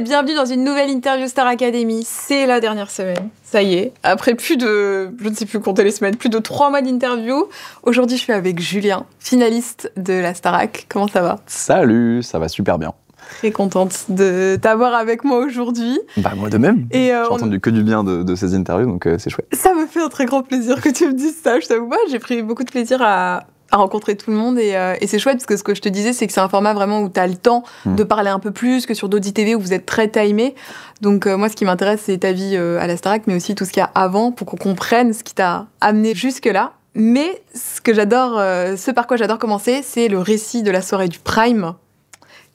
bienvenue dans une nouvelle interview Star Academy. C'est la dernière semaine, ça y est. Après plus de, je ne sais plus compter les semaines, plus de trois mois d'interview. Aujourd'hui, je suis avec Julien, finaliste de la Starac. Comment ça va Salut, ça va super bien. Très contente de t'avoir avec moi aujourd'hui. Bah moi de même. Euh, j'ai entendu que du bien de, ces interviews, donc euh, c'est chouette. Ça me fait un très grand plaisir que tu me dises ça. Je t'avoue pas, j'ai pris beaucoup de plaisir à à rencontrer tout le monde euh, et, c'est chouette parce que ce que je te disais c'est que c'est un format vraiment où tu as le temps mm. de parler un peu plus que sur d'autres ITV où vous êtes très timé. Donc euh, moi ce qui m'intéresse c'est ta vie euh, à la Starac mais aussi tout ce qu'il y a avant pour qu'on comprenne ce qui t'a amené jusque là. Mais ce que j'adore, ce par quoi j'adore commencer, c'est le récit de la soirée du Prime.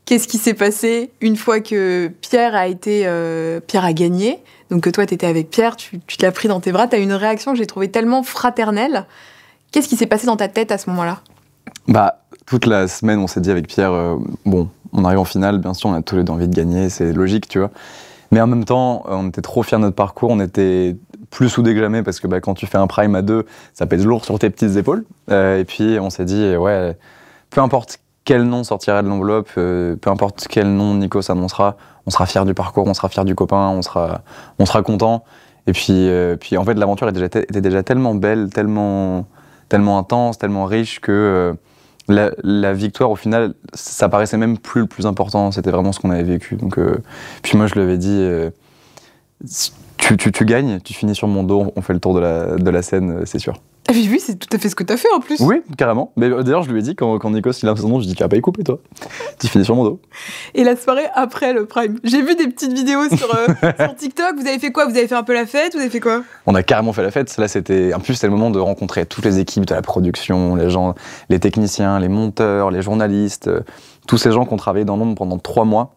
Qu'est-ce qui s'est passé une fois que Pierre a été Pierre a gagné Donc que toi t'étais avec Pierre, tu, tu l'as pris dans tes bras, t'as une réaction que j'ai trouvé tellement fraternelle Qu'est-ce qui s'est passé dans ta tête à ce moment-là Bah, toute la semaine, on s'est dit avec Pierre, euh, bon, on arrive en finale, bien sûr, on a tous les deux envie de gagner, c'est logique, tu vois. Mais en même temps, euh, on était trop fiers de notre parcours, on était plus soudés que jamais parce que bah, quand tu fais un prime à deux, ça pèse lourd sur tes petites épaules. Euh, et puis on s'est dit, eh ouais, peu importe quel nom sortira de l'enveloppe, peu importe quel nom Nico s'annoncera, on sera fiers du parcours, on sera fiers du copain, on sera, on sera content. Et puis, puis en fait, l'aventure était déjà tellement belle, tellement tellement intense, tellement riche que euh, la, victoire, au final, ça paraissait même plus le plus important. C'était vraiment ce qu'on avait vécu. Donc, euh, puis moi, je l'avais dit euh, tu, tu, tu, gagnes, tu finis sur mon dos, on fait le tour de la, de la scène, euh, c'est sûr. Ah oui, oui c'est tout à fait ce que tu as fait en plus. Oui, carrément. Mais euh, d'ailleurs, je lui ai dit quand, quand Nico il a son nom, je lui ai dit, vas pas couper, toi. tu finis sur mon dos. Et la soirée après le Prime, j'ai vu des petites vidéos sur, euh, sur, TikTok. Vous avez fait quoi Vous avez fait un peu la fête Vous avez fait quoi On a carrément fait la fête. Là, c'était. En plus, c'était le moment de rencontrer toutes les équipes de la production, les gens, les techniciens, les monteurs, les journalistes, tous ces gens qui ont travaillé dans l'ombre pendant trois mois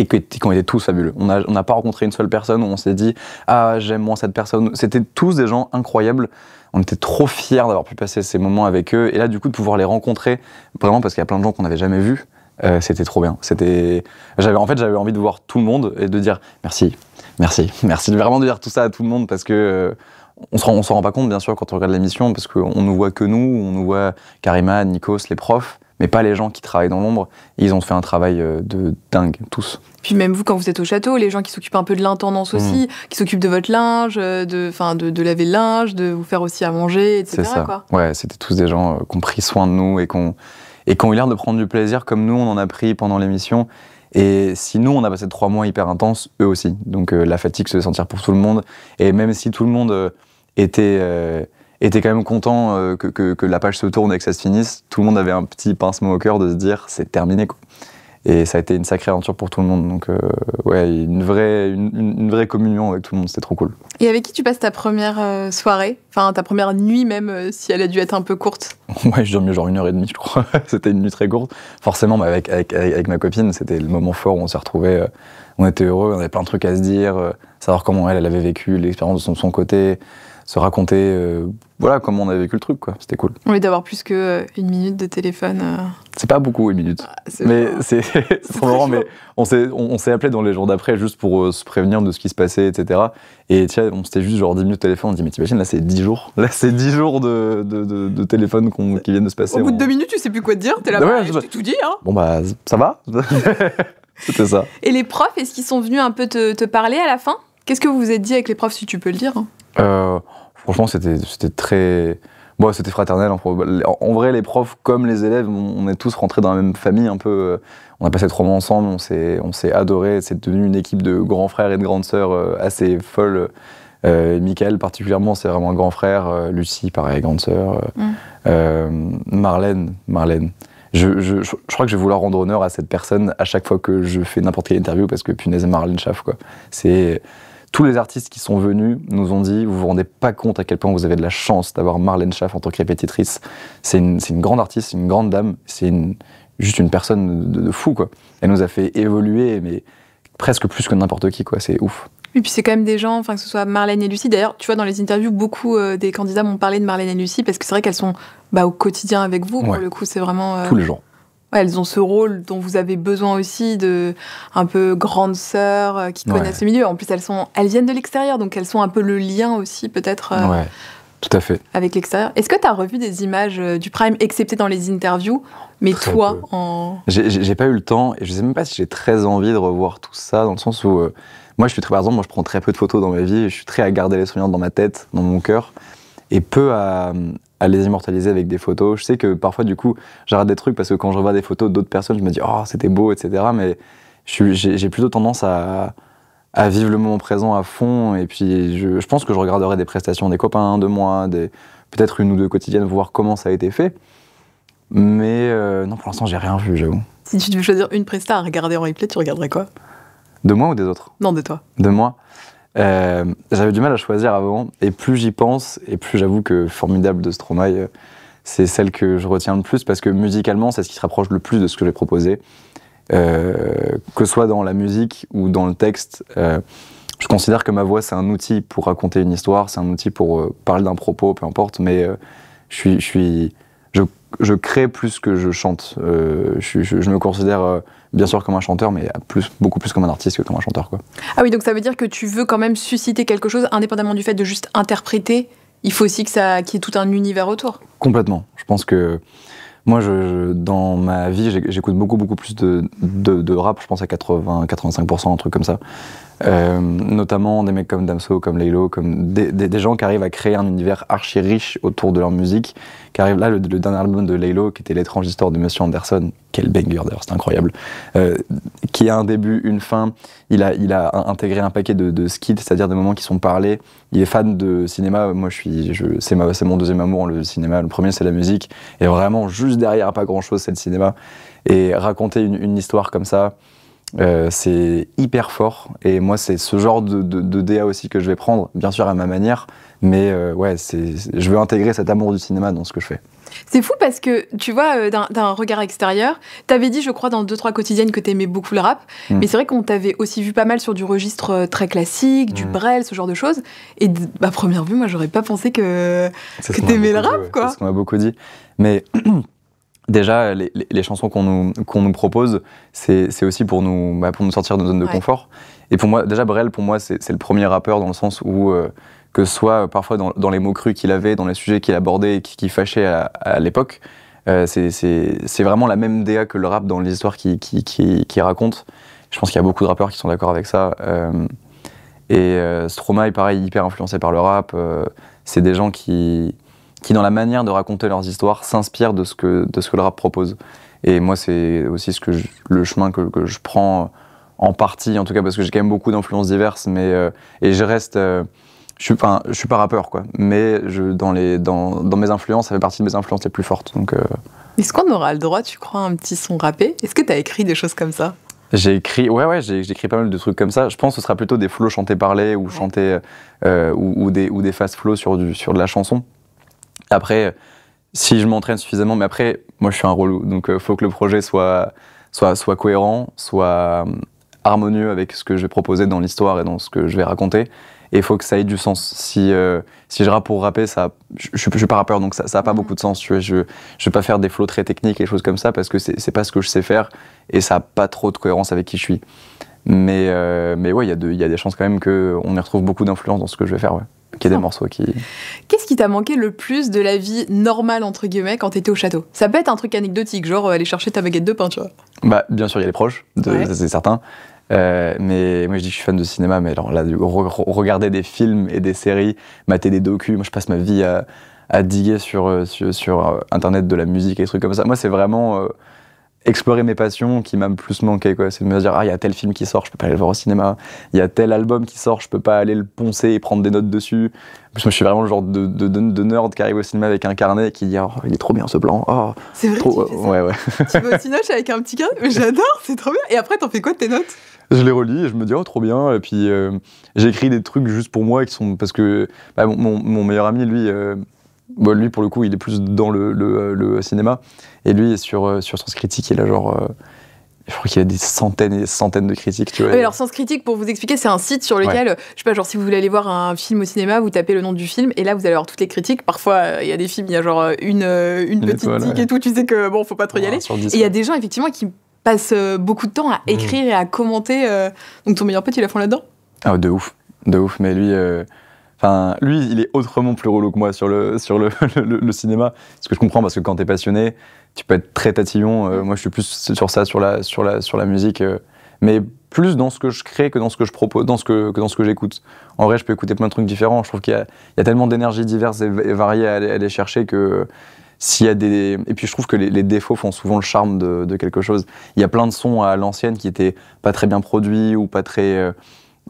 et qui ont été tous fabuleux. On n'a pas rencontré une seule personne où on s'est dit Ah, j'aime moins cette personne. C'était tous des gens incroyables. On était trop fiers d'avoir pu passer ces moments avec eux. Et là, du coup, de pouvoir les rencontrer, vraiment, parce qu'il y a plein de gens qu'on n'avait jamais vus, euh, c'était trop bien. C'était, j'avais en fait j'avais envie de voir tout le monde et de dire merci, merci, merci. Vraiment de dire tout ça à tout le monde parce que euh, on se rend, s'en rend pas compte bien sûr quand on regarde l'émission parce qu'on nous voit que nous, on nous voit Karima, Nikos, les profs, mais pas les gens qui travaillent dans l'ombre. Ils ont fait un travail euh, de dingue, tous. Puis même vous, quand vous êtes au château, les gens qui s'occupent un peu de l'intendance aussi, mm. qui s'occupent de votre linge, euh, de, fin de, laver le linge, de vous faire aussi à manger, etc. Ça. Ouais, c'était tous des gens euh, qui ont pris soin de nous et qui ont, eu l'air de prendre du plaisir comme nous, on en a pris pendant l'émission. Et si nous, on a passé trois mois hyper intenses, eux aussi. Donc la fatigue se fait sentir pour tout le monde. Et même si tout le monde était... Et t'es quand même content euh, que, la page se tourne et que ça se finisse. Tout le monde avait un petit pincement au cœur de se dire c'est terminé quoi. Et ça a été une sacrée aventure pour tout le monde. Donc, euh, ouais, une vraie, une, vraie communion avec tout le monde, c'était trop cool. Et avec qui tu passes ta première euh, soirée Enfin, ta première nuit même, si elle a dû être un peu courte Ouais, je mieux genre une heure et demie, je crois. c'était une nuit très courte. Forcément, bah, avec, avec, ma copine, c'était le moment fort où on s'est retrouvés. on était heureux, on avait plein de trucs à se dire, savoir comment elle, avait vécu l'expérience de son côté se raconter euh, voilà comment on a vécu le truc quoi c'était cool oui d'avoir plus que euh, une minute de téléphone euh. c'est pas beaucoup une minute mais ah, c'est mais on s'est on, s'est appelé dans les jours d'après juste pour se prévenir de ce qui se passait etc et tiens on s'était juste genre 10 minutes de téléphone on dit mais t'imagines là c'est dix jours là c'est 10 jours de, de, de, téléphone qu'on qui viennent de se passer au bout de deux minutes tu sais plus quoi te dire t'es là ouais, bah, tout dit hein. bon bah ça va c'était ça et les profs est-ce qu'ils sont venus un peu te, te parler à la fin Qu'est-ce que vous vous êtes dit avec les profs, si tu peux le dire hein euh, Franchement, c'était très. Bon, c'était fraternel. En vrai, les profs comme les élèves, on est tous rentrés dans la même famille un peu. Euh, on a passé trois mois ensemble, on s'est adorés. C'est devenu une équipe de grands frères et de grandes sœurs euh, assez folle. Euh, Michael, particulièrement, c'est vraiment un grand frère. Lucie, pareil, grande sœur. Mm. Marlène, Marlène. Je, je, crois que je vais vouloir rendre honneur à cette personne à chaque fois que je fais n'importe quelle interview parce que punaise, Marlène Schaff, quoi. C'est tous les artistes qui sont venus nous ont dit, vous vous rendez pas compte à quel point vous avez de la chance d'avoir Marlène Schaff en tant que répétitrice. C'est une, grande artiste, une grande dame, c'est une, juste une personne de, fou, quoi. Elle nous a fait évoluer, mais presque plus que n'importe qui, quoi. C'est ouf. Et puis c'est quand même des gens, enfin que ce soit Marlène et Lucie. D'ailleurs, tu vois, dans les interviews, beaucoup euh, des candidats m'ont parlé de Marlène et Lucie parce que c'est vrai qu'elles sont bah, au quotidien avec vous. Pour le coup, c'est vraiment. Euh, Tous les elles ont ce rôle dont vous avez besoin aussi de un peu grande sœur euh, qui connaissent le milieu. En plus, elles sont, elles viennent de l'extérieur, donc elles sont un peu le lien aussi peut-être. Euh, tout à fait. Avec l'extérieur. Est-ce que tu as revu des images euh, du Prime, excepté dans les interviews, mais toi en. J'ai pas eu le temps et je sais même pas si j'ai très envie de revoir tout ça dans le sens où moi je suis très par exemple, moi je prends très peu de photos dans ma vie, je suis très à garder les souvenirs dans ma tête, dans mon cœur et peu à, les immortaliser avec des photos. Je sais que parfois, du coup, j'arrête des trucs parce que quand je revois des photos d'autres personnes, je me dis, oh, c'était beau, etc. Mais j'ai plutôt tendance à, vivre le moment présent à fond. Et puis, je, pense que je regarderai des prestations des copains de moi, peut-être une ou deux quotidiennes, voir comment ça a été fait. Mais euh, non, pour l'instant, j'ai rien vu, j'avoue. Si tu devais choisir une presta à regarder en replay, tu regarderais quoi De moi ou des autres Non, de toi. De moi. Euh, j'avais du mal à choisir avant, et plus j'y pense, et plus j'avoue que Formidable de Stromae, euh, c'est celle que je retiens le plus, parce que musicalement, c'est ce qui se rapproche le plus de ce que j'ai proposé, euh, que ce soit dans la musique ou dans le texte. je considère que ma voix, c'est un outil pour raconter une histoire, c'est un outil pour parler d'un propos, peu importe, mais je suis... Je, suis je, crée plus que je chante. je, me considère bien sûr comme un chanteur, mais plus, beaucoup plus comme un artiste que comme un chanteur. Quoi. Ah oui, donc ça veut dire que tu veux quand même susciter quelque chose, indépendamment du fait de juste interpréter, il faut aussi que ça, qu'il y ait tout un univers autour. Complètement. Je pense que moi, je, dans ma vie, j'écoute beaucoup, beaucoup plus de, de, rap, je pense à 80, 85%, un truc comme ça. Euh, notamment des mecs comme Damso, comme Laylo, comme des, gens qui arrivent à créer un univers archi riche autour de leur musique. Qui arrive là, le, dernier album de Laylo, qui était L'étrange histoire de Monsieur Anderson, quel banger d'ailleurs, c'est incroyable, euh, qui a un début, une fin. Il a, intégré un paquet de, skits, c'est-à-dire des moments qui sont parlés. Il est fan de cinéma. Moi, je suis, c'est, ma, c'est mon deuxième amour, le cinéma. Le premier, c'est la musique. Et vraiment, juste derrière, pas grand-chose, c'est le cinéma. Et raconter une histoire comme ça, euh, c'est hyper fort et moi c'est ce genre de, de, DA aussi que je vais prendre, bien sûr à ma manière, mais euh, ouais ouais, je veux intégrer cet amour du cinéma dans ce que je fais. C'est fou parce que, tu vois, euh, d'un regard extérieur, t'avais dit, je crois, dans deux trois quotidiennes que t'aimais beaucoup le rap, mm. mais c'est vrai qu'on t'avait aussi vu pas mal sur du registre très classique, du mm. brel, ce genre de choses. Et à première vue, moi, j'aurais pas pensé que, que t'aimais le rap, quoi. C'est ce qu'on m'a beaucoup dit. Mais déjà, les, chansons qu'on nous, nous, propose, c'est aussi pour nous, bah, pour nous sortir de nos zones de confort. Et pour moi, déjà, Brel, pour moi, c'est le premier rappeur dans le sens où, euh, que ce soit euh, parfois dans, les mots crus qu'il avait, dans les sujets qu'il abordait et qui, qui fâchaient à, l'époque, euh, c'est vraiment la même DA que le rap dans l'histoire qu'il qui, qui, raconte. Je pense qu'il y a beaucoup de rappeurs qui sont d'accord avec ça. et Stroma est pareil, hyper influencé par le rap. c'est des gens qui, qui, dans la manière de raconter leurs histoires, s'inspirent de ce que, de ce que le rap propose. Et moi, c'est aussi ce que le chemin que, je prends en partie, en tout cas, parce que j'ai quand même beaucoup d'influences diverses, mais euh, et je reste. Euh, je suis, suis pas rappeur, quoi. Mais je, dans, les, dans, mes influences, ça fait partie de mes influences les plus fortes. Donc, euh. Est-ce qu'on aura le droit, tu crois, à un petit son rappé Est-ce que tu as écrit des choses comme ça j'ai écrit, ouais, ouais, j'ai écrit pas mal de trucs comme ça. Je pense que ce sera plutôt des flows chantés parlés ou chantés ou, des, ou des fast flows sur, sur de la chanson. Après, si je m'entraîne suffisamment, mais après, moi je suis un relou, donc il euh, faut que le projet soit, soit, soit cohérent, soit euh, harmonieux avec ce que je vais proposer dans l'histoire et dans ce que je vais raconter. Et il faut que ça ait du sens. Si, euh, si je rappe pour rapper, ça, je, ne suis pas rappeur, donc ça n'a pas mm-hmm. beaucoup de sens. Tu vois, je ne vais pas faire des flots très techniques et des choses comme ça parce que c'est pas ce que je sais faire et ça n'a pas trop de cohérence avec qui je suis. Mais, euh, mais ouais, il y, y, a des chances quand même qu'on y retrouve beaucoup d'influence dans ce que je vais faire, ouais. Qu'il y ait des morceaux qui. Qu'est-ce qui t'a manqué le plus de la vie normale, entre guillemets, quand t'étais au château Ça peut être un truc anecdotique, genre euh, aller chercher ta baguette de pain, tu vois. Bah, bien sûr, il y a les proches, c'est certain. Euh, mais moi je dis que je suis fan de cinéma, mais alors là, regarder des films et des séries, mater des docu moi je passe ma vie à, à diguer sur, sur, internet de la musique et des trucs comme ça. Moi c'est vraiment explorer mes passions qui m'a plus manqué. C'est de me dire, ah, il y a tel film qui sort, je peux pas aller le voir au cinéma. Il y a tel album qui sort, je peux pas aller le poncer et prendre des notes dessus. je suis vraiment le genre de, de, de, nerd qui arrive au cinéma avec un carnet et qui dit, oh, il est trop bien ce plan. Oh, c'est vrai. Trop, tu fais euh, ça. Ouais, ouais. tu vas au cinéma avec un petit carnet, j'adore, c'est trop bien. Et après, t'en fais quoi de tes notes je les relis et je me dis oh trop bien et puis euh, j'écris des trucs juste pour moi qui sont parce que bah, mon, meilleur ami lui euh, bah, lui, pour le coup, il est plus dans le, euh, cinéma. Et lui, sur, euh, sur Sens Critique, il a genre. Euh, je crois qu'il a des centaines et centaines de critiques. Tu vois. alors Sens Critique, pour vous expliquer, c'est un site sur lequel, je sais pas, genre si vous voulez aller voir un film au cinéma, vous tapez le nom du film et là vous allez avoir toutes les critiques. Parfois, il y a des films, il y a genre une, une, petite critique et tout, tu sais que bon, faut pas trop y aller. et il y a des gens effectivement qui passent beaucoup de temps à mm. écrire et à commenter. Donc ton meilleur pote, il la font là-dedans Ah, de ouf, de ouf. Mais lui lui, il est autrement plus relou que moi sur le, sur le, cinéma. Ce que je comprends, parce que quand t'es passionné, tu peux être très tatillon. Euh, moi, je suis plus sur ça, sur la, musique. Euh, mais plus dans ce que je crée que dans ce que je propose, dans ce que, j'écoute. En vrai, je peux écouter plein de trucs différents. Je trouve qu'il y, a tellement d'énergies diverses et, variées à aller, chercher que s'il y a des et puis je trouve que les, défauts font souvent le charme de, de, quelque chose. Il y a plein de sons à l'ancienne qui étaient pas très bien produits ou pas très euh,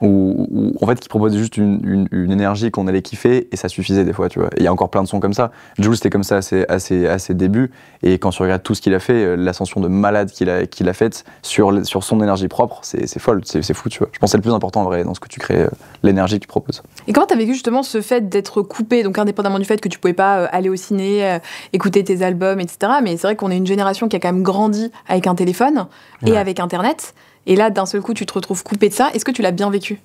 ou en fait qui proposait juste une, énergie qu'on allait kiffer et ça suffisait des fois, tu vois. Il y a encore plein de sons comme ça. Jules c'était comme ça à ses, débuts et quand tu regardes tout ce qu'il a fait, euh, l'ascension de malade qu'il a, faite sur, son énergie propre, c'est folle, c'est fou, tu vois. Je pense que c'est le plus important en vrai dans ce que tu crées, euh, l'énergie que tu proposes. Et comment t'as vécu justement ce fait d'être coupé, donc indépendamment du fait que tu pouvais pas euh, aller au ciné, écouter tes albums, etc. Mais c'est vrai qu'on est une génération qui a quand même grandi avec un téléphone et avec Internet. Et là, d'un seul coup, tu te retrouves coupé de ça. Est-ce que tu l'as bien vécu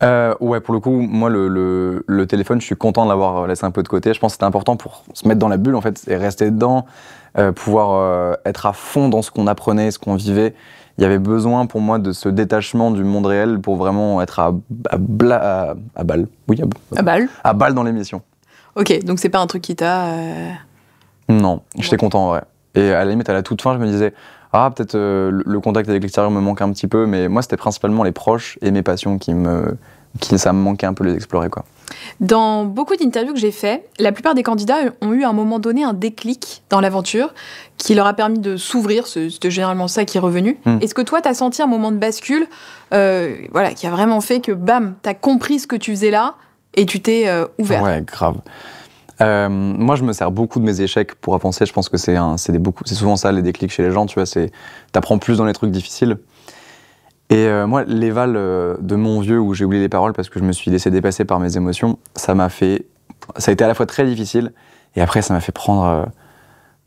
euh, ouais, pour le coup, moi, le, téléphone, je suis content de l'avoir laissé un peu de côté. Je pense que c'était important pour se mettre dans la bulle, en fait, et rester dedans, euh, pouvoir euh, être à fond dans ce qu'on apprenait, ce qu'on vivait. Il y avait besoin pour moi de ce détachement du monde réel pour vraiment être à, à, balle. Oui, à, balle. À balle dans l'émission. Ok, donc c'est pas un truc qui t'a. Non, j'étais content, en vrai. Et à la limite, à la toute fin, je me disais, ah peut-être euh, le contact avec l'extérieur me manque un petit peu, mais moi c'était principalement les proches et mes passions qui me qui ça me manquait un peu les explorer quoi. Dans beaucoup d'interviews que j'ai fait, la plupart des candidats ont eu à un moment donné un déclic dans l'aventure qui leur a permis de s'ouvrir, c'était généralement ça qui est revenu. Hmm. Est-ce que toi, tu as senti un moment de bascule euh, voilà, qui a vraiment fait que, bam, tu as compris ce que tu faisais là et tu t'es euh, ouvert Ouais, grave. Euh, moi, je me sers beaucoup de mes échecs pour avancer. Je pense que c'est souvent ça les déclics chez les gens. Tu vois, t'apprends plus dans les trucs difficiles. Et moi euh, moi, l'éval euh, de mon vieux où j'ai oublié les paroles parce que je me suis laissé dépasser par mes émotions, ça m'a fait, ça a été à la fois très difficile et après ça m'a fait prendre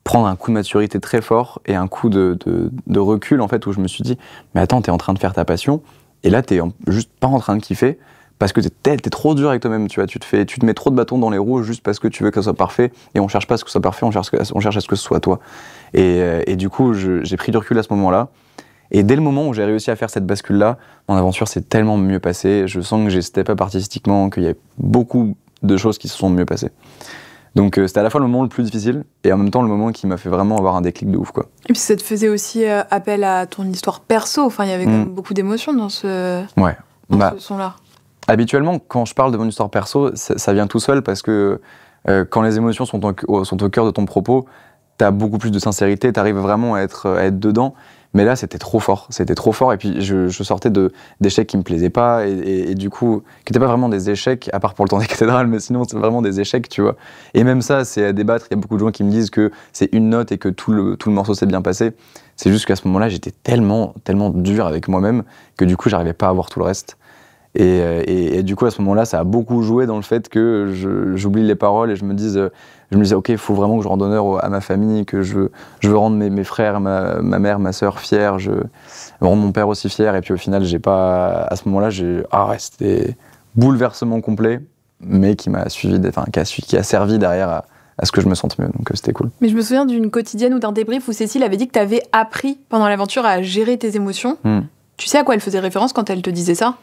prendre un coup de maturité très fort et un coup de, de recul en fait où je me suis dit mais attends, t'es en train de faire ta passion et là t'es juste pas en train de kiffer parce que t'es es, trop dur avec toi-même, tu vois, tu te fais, tu te mets trop de bâtons dans les roues juste parce que tu veux que ça soit parfait, et on cherche pas à ce que ce soit parfait, on cherche, on cherche à ce que ce soit toi. Et, euh, et du coup, j'ai pris du recul à ce moment-là, et dès le moment où j'ai réussi à faire cette bascule-là, mon aventure s'est tellement mieux passée, je sens que j'ai step up artistiquement, qu'il y a beaucoup de choses qui se sont mieux passées. Donc euh, c'était à la fois le moment le plus difficile et en même temps le moment qui m'a fait vraiment avoir un déclic de ouf quoi. Et puis ça te faisait aussi euh, appel à ton histoire perso, enfin il y avait mm. beaucoup d'émotions dans ce, ouais. Bah, ce son là. Habituellement, quand je parle de mon histoire perso, ça, vient tout seul parce que euh, quand les émotions sont, au cœur de ton propos, tu as beaucoup plus de sincérité, tu arrives vraiment à être, dedans. Mais là, c'était trop fort, c'était trop fort. Et puis, je, sortais d'échecs qui me plaisaient pas, et, du coup, qui n'étaient pas vraiment des échecs, à part pour le temps des cathédrales, mais sinon, c'est vraiment des échecs, tu vois. Et même ça, c'est à débattre. Il y a beaucoup de gens qui me disent que c'est une note et que tout le, tout le morceau s'est bien passé. C'est juste qu'à ce moment-là, j'étais tellement, tellement dur avec moi-même que du coup, j'arrivais pas à voir tout le reste. Euh, et, du coup, à ce moment-là, ça a beaucoup joué dans le fait que j'oublie les paroles et je me dise, euh, je me disais, ok, il faut vraiment que je rende honneur à ma famille, que je, veux rendre mes, frères, ma, mère, ma sœur fiers, je rendre mon père aussi fier. Et puis au final, j'ai pas, à ce moment-là, j'ai, ah c'était bouleversement complet, mais qui m'a suivi, enfin, qui a, servi derrière à, ce que je me sente mieux. Donc euh, c'était cool. Mais je me souviens d'une quotidienne ou d'un débrief où Cécile avait dit que tu avais appris pendant l'aventure à gérer tes émotions. Hmm. Tu sais à quoi elle faisait référence quand elle te disait ça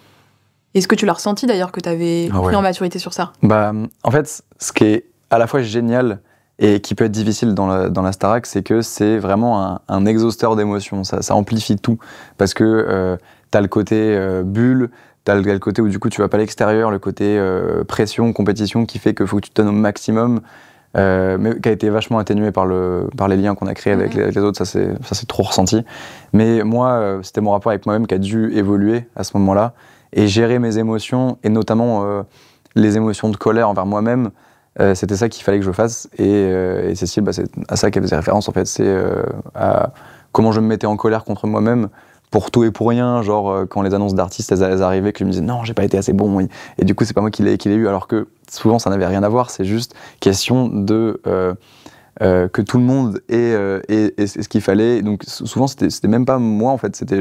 est-ce que tu l'as ressenti d'ailleurs que tu avais ah pris en maturité sur ça Bah, en fait, ce qui est à la fois génial et qui peut être difficile dans la, dans c'est que c'est vraiment un, exhausteur d'émotions. Ça, amplifie tout parce que euh, tu as le côté euh, bulle, tu as le, côté où du coup tu vas pas à l'extérieur, le côté euh, pression, compétition qui fait que faut que tu te donnes au maximum. mais qui a été vachement atténué par, le, par les liens qu'on a créés avec, mhm. les, autres, ça c'est trop ressenti. Mais moi, c'était mon rapport avec moi-même qui a dû évoluer à ce moment-là et gérer mes émotions, et notamment euh, les émotions de colère envers moi-même, euh, c'était ça qu'il fallait que je fasse. Et, euh, Cécile, bah, c'est à ça qu'elle faisait référence, en fait. C'est à comment je me mettais en colère contre moi-même pour tout et pour rien. Genre, quand les annonces d'artistes, elles, arrivaient, que je me disais non, j'ai pas été assez bon. Et, et du coup, c'est pas moi qui l'ai eu. Alors que souvent, ça n'avait rien à voir. C'est juste question de. que tout le monde ait, ce qu'il fallait. Donc souvent, c'était même pas moi, en fait, c'était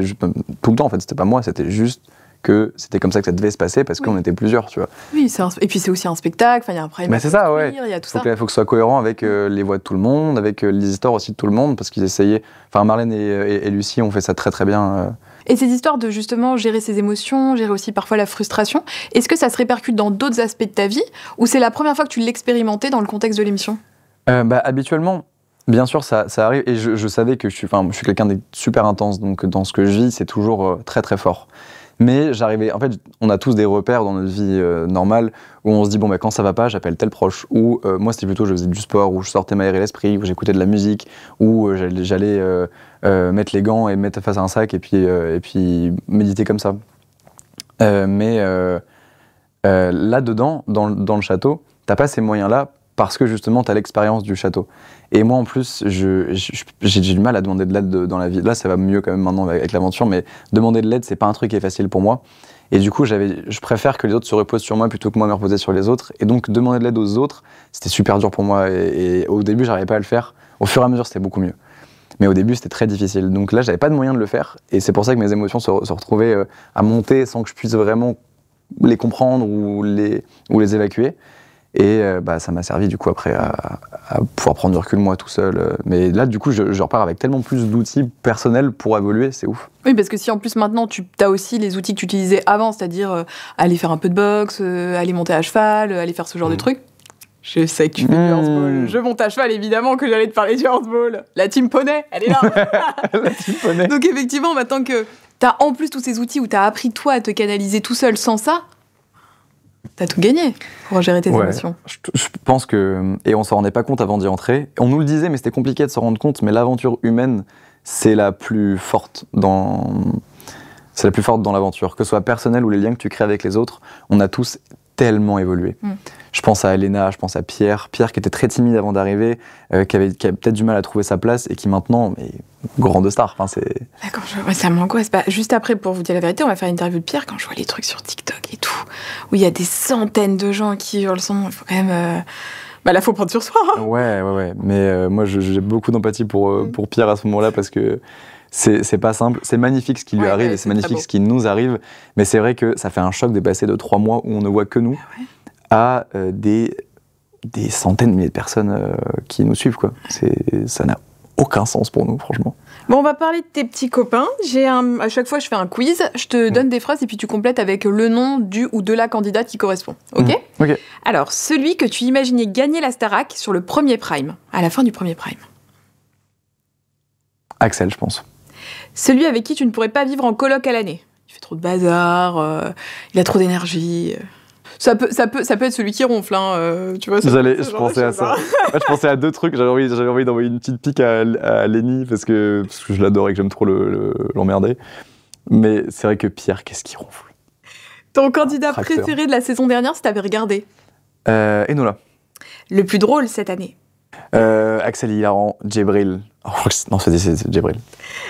tout le temps, en fait, c'était pas moi, c'était juste que c'était comme ça que ça devait se passer parce qu'on était plusieurs, tu vois. Oui, et puis c'est aussi un spectacle, il y a un problème. Mais c'est Il y a tout faut ça. Il faut que ce soit cohérent avec euh, les voix de tout le monde, avec euh, les histoires aussi de tout le monde, parce qu'ils essayaient. Enfin, Marlène et, euh, Lucie ont fait ça très très bien. Et ces histoires de justement gérer ses émotions, gérer aussi parfois la frustration, est-ce que ça se répercute dans d'autres aspects de ta vie ou c'est la première fois que tu l'expérimentais dans le contexte de l'émission bah, Habituellement, Bien sûr, ça, arrive. Et je, savais que je suis, enfin, je suis quelqu'un de super intense. Donc, dans ce que je vis, c'est toujours très, très fort. Mais j'arrivais. En fait, on a tous des repères dans notre vie euh, normale où on se dit bon, bah, quand ça va pas, j'appelle tel proche. Ou euh, moi, c'était plutôt je faisais du sport, où je sortais ma et l'esprit, où j'écoutais de la musique, où euh, j'allais mettre les gants et mettre face à un sac et puis, et puis méditer comme ça. mais là-dedans, dans, dans, le château, t'as pas ces moyens-là parce que justement, tu as l'expérience du château. Et moi, en plus, j'ai du mal à demander de l'aide dans la vie. Là, ça va mieux quand même maintenant avec l'aventure, mais demander de l'aide, c'est pas un truc qui est facile pour moi. Et du coup, je préfère que les autres se reposent sur moi plutôt que moi me reposer sur les autres. Et donc, demander de l'aide aux autres, c'était super dur pour moi. Et, au début, j'arrivais pas à le faire. Au fur et à mesure, c'était beaucoup mieux. Mais au début, c'était très difficile. Donc là, j'avais pas de moyen de le faire. Et c'est pour ça que mes émotions se, se retrouvaient euh, à monter sans que je puisse vraiment les comprendre ou les, ou les évacuer. Et euh, bah, ça m'a servi du coup après à, pouvoir prendre du recul moi tout seul. Euh. Mais là, du coup, je, repars avec tellement plus d'outils personnels pour évoluer, c'est ouf. Oui, parce que si en plus maintenant tu as aussi les outils que tu utilisais avant, c'est-à-dire euh, aller faire un peu de boxe, aller monter à cheval, aller faire ce genre de mm. trucs, je sais que tu fais du mm. Je monte à cheval, évidemment, que j'allais te parler du handball. La team poney, elle est là. la team poney. Donc, effectivement, maintenant que tu as en plus tous ces outils où tu as appris toi à te canaliser tout seul sans ça, T'as tout gagné pour gérer tes émotions. Je, pense que. Et on s'en rendait pas compte avant d'y entrer. On nous le disait, mais c'était compliqué de se rendre compte. Mais l'aventure humaine, c'est la plus forte dans. C'est la plus forte dans l'aventure, que ce soit personnel ou les liens que tu crées avec les autres. On a tous tellement évolué. Mm. Je pense à Elena, je pense à Pierre. Pierre qui était très timide avant d'arriver, euh, qui avait, peut-être du mal à trouver sa place et qui maintenant est grande star. Enfin, c'est... D'accord, je... ça m'angoisse. Bah, juste après, pour vous dire la vérité, on va faire une interview de Pierre quand je vois les trucs sur TikTok et tout, où il y a des centaines de gens qui hurlent son nom. Il faut quand même. Euh, bah là, faut prendre sur soi. Hein. Ouais, ouais, ouais. Mais euh, moi, j'ai beaucoup d'empathie pour, mm. pour Pierre à ce moment-là parce que c'est pas simple. C'est magnifique ce qui lui arrive et c'est magnifique ce qui nous arrive. Mais c'est vrai que ça fait un choc de passer de trois mois où on ne voit que nous ah à euh, des, centaines de milliers de personnes euh, qui nous suivent. Quoi. Ça n'a aucun sens pour nous, franchement. Bon, on va parler de tes petits copains. J'ai à chaque fois, je fais un quiz. Je te mm. donne des phrases et puis tu complètes avec le nom du ou de la candidate qui correspond. Ok mm. Ok. Alors, celui que tu imaginais gagner la Starac sur le premier prime, à la fin du premier prime. Axel, je pense. Celui avec qui tu ne pourrais pas vivre en coloc à l'année. Il fait trop de bazar, euh, il a trop d'énergie. Euh. Ça peut, ça, peut, ça peut être celui qui ronfle, hein, euh, tu vois. je pensais à ça. Hein. je pensais à deux trucs. J'avais envie, envie d'envoyer une petite pique à, à Lenny parce que, parce que je l'adore et que j'aime trop l'emmerder. Le, l'emmerder. Mais c'est vrai que Pierre, qu'est-ce qui ronfle Ton candidat préféré de la saison dernière, si t'avais regardé euh, Enola. Le plus drôle cette année Axel Hilarant, Djibril, Oh, non, c'est Djibril.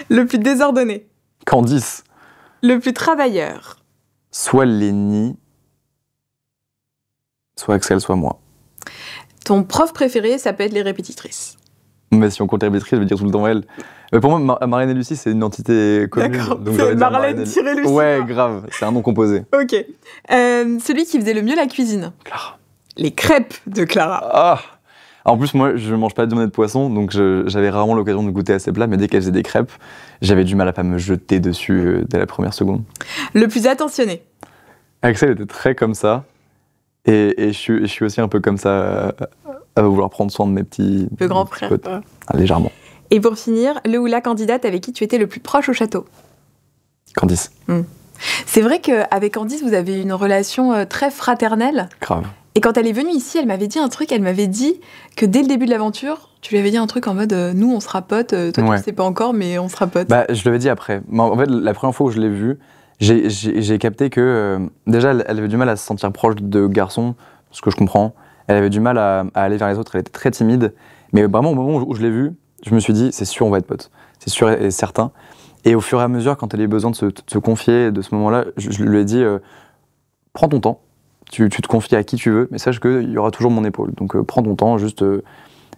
Le plus désordonné. Candice. Le plus travailleur. Soit Lenny, soit Axel, soit moi. Ton prof préféré, ça peut être les répétitrices. Mais si on compte les répétitrices, je veut dire tout le temps elle. Mais pour moi, Marlène et Lucie, c'est une entité commune. D'accord. Marlène, Lucie. Ouais, grave. C'est un nom composé. ok. Euh, celui qui faisait le mieux la cuisine. Clara. Les crêpes de Clara. Ah. En plus, moi, je ne mange pas de monnaie de poisson, donc j'avais rarement l'occasion de goûter à ces plats, mais dès qu'elle faisait des crêpes, j'avais du mal à pas me jeter dessus euh, dès la première seconde. Le plus attentionné Axel était très comme ça, et, je, suis, aussi un peu comme ça, euh, à vouloir prendre soin de mes petits. Le grand frère. Ah, légèrement. Et pour finir, le ou la candidate avec qui tu étais le plus proche au château Candice. Hmm. C'est vrai qu'avec Candice, vous avez une relation euh, très fraternelle. Grave. Et quand elle est venue ici, elle m'avait dit un truc, elle m'avait dit que dès le début de l'aventure, tu lui avais dit un truc en mode euh, nous on sera potes. Euh, toi tu ne sais pas encore mais on sera potes. Bah, je l'avais dit après. En fait, la première fois où je l'ai vue, j'ai capté que euh, déjà elle, avait du mal à se sentir proche de garçons, ce que je comprends. Elle avait du mal à, aller vers les autres, elle était très timide. Mais vraiment au moment où je, l'ai vue, je me suis dit c'est sûr on va être potes, c'est sûr et certain. Et au fur et à mesure, quand elle a eu besoin de se, confier, de ce moment-là, je, lui ai dit prends ton temps tu, te confies à qui tu veux, mais sache qu'il y aura toujours mon épaule. Donc euh, prends ton temps, juste euh,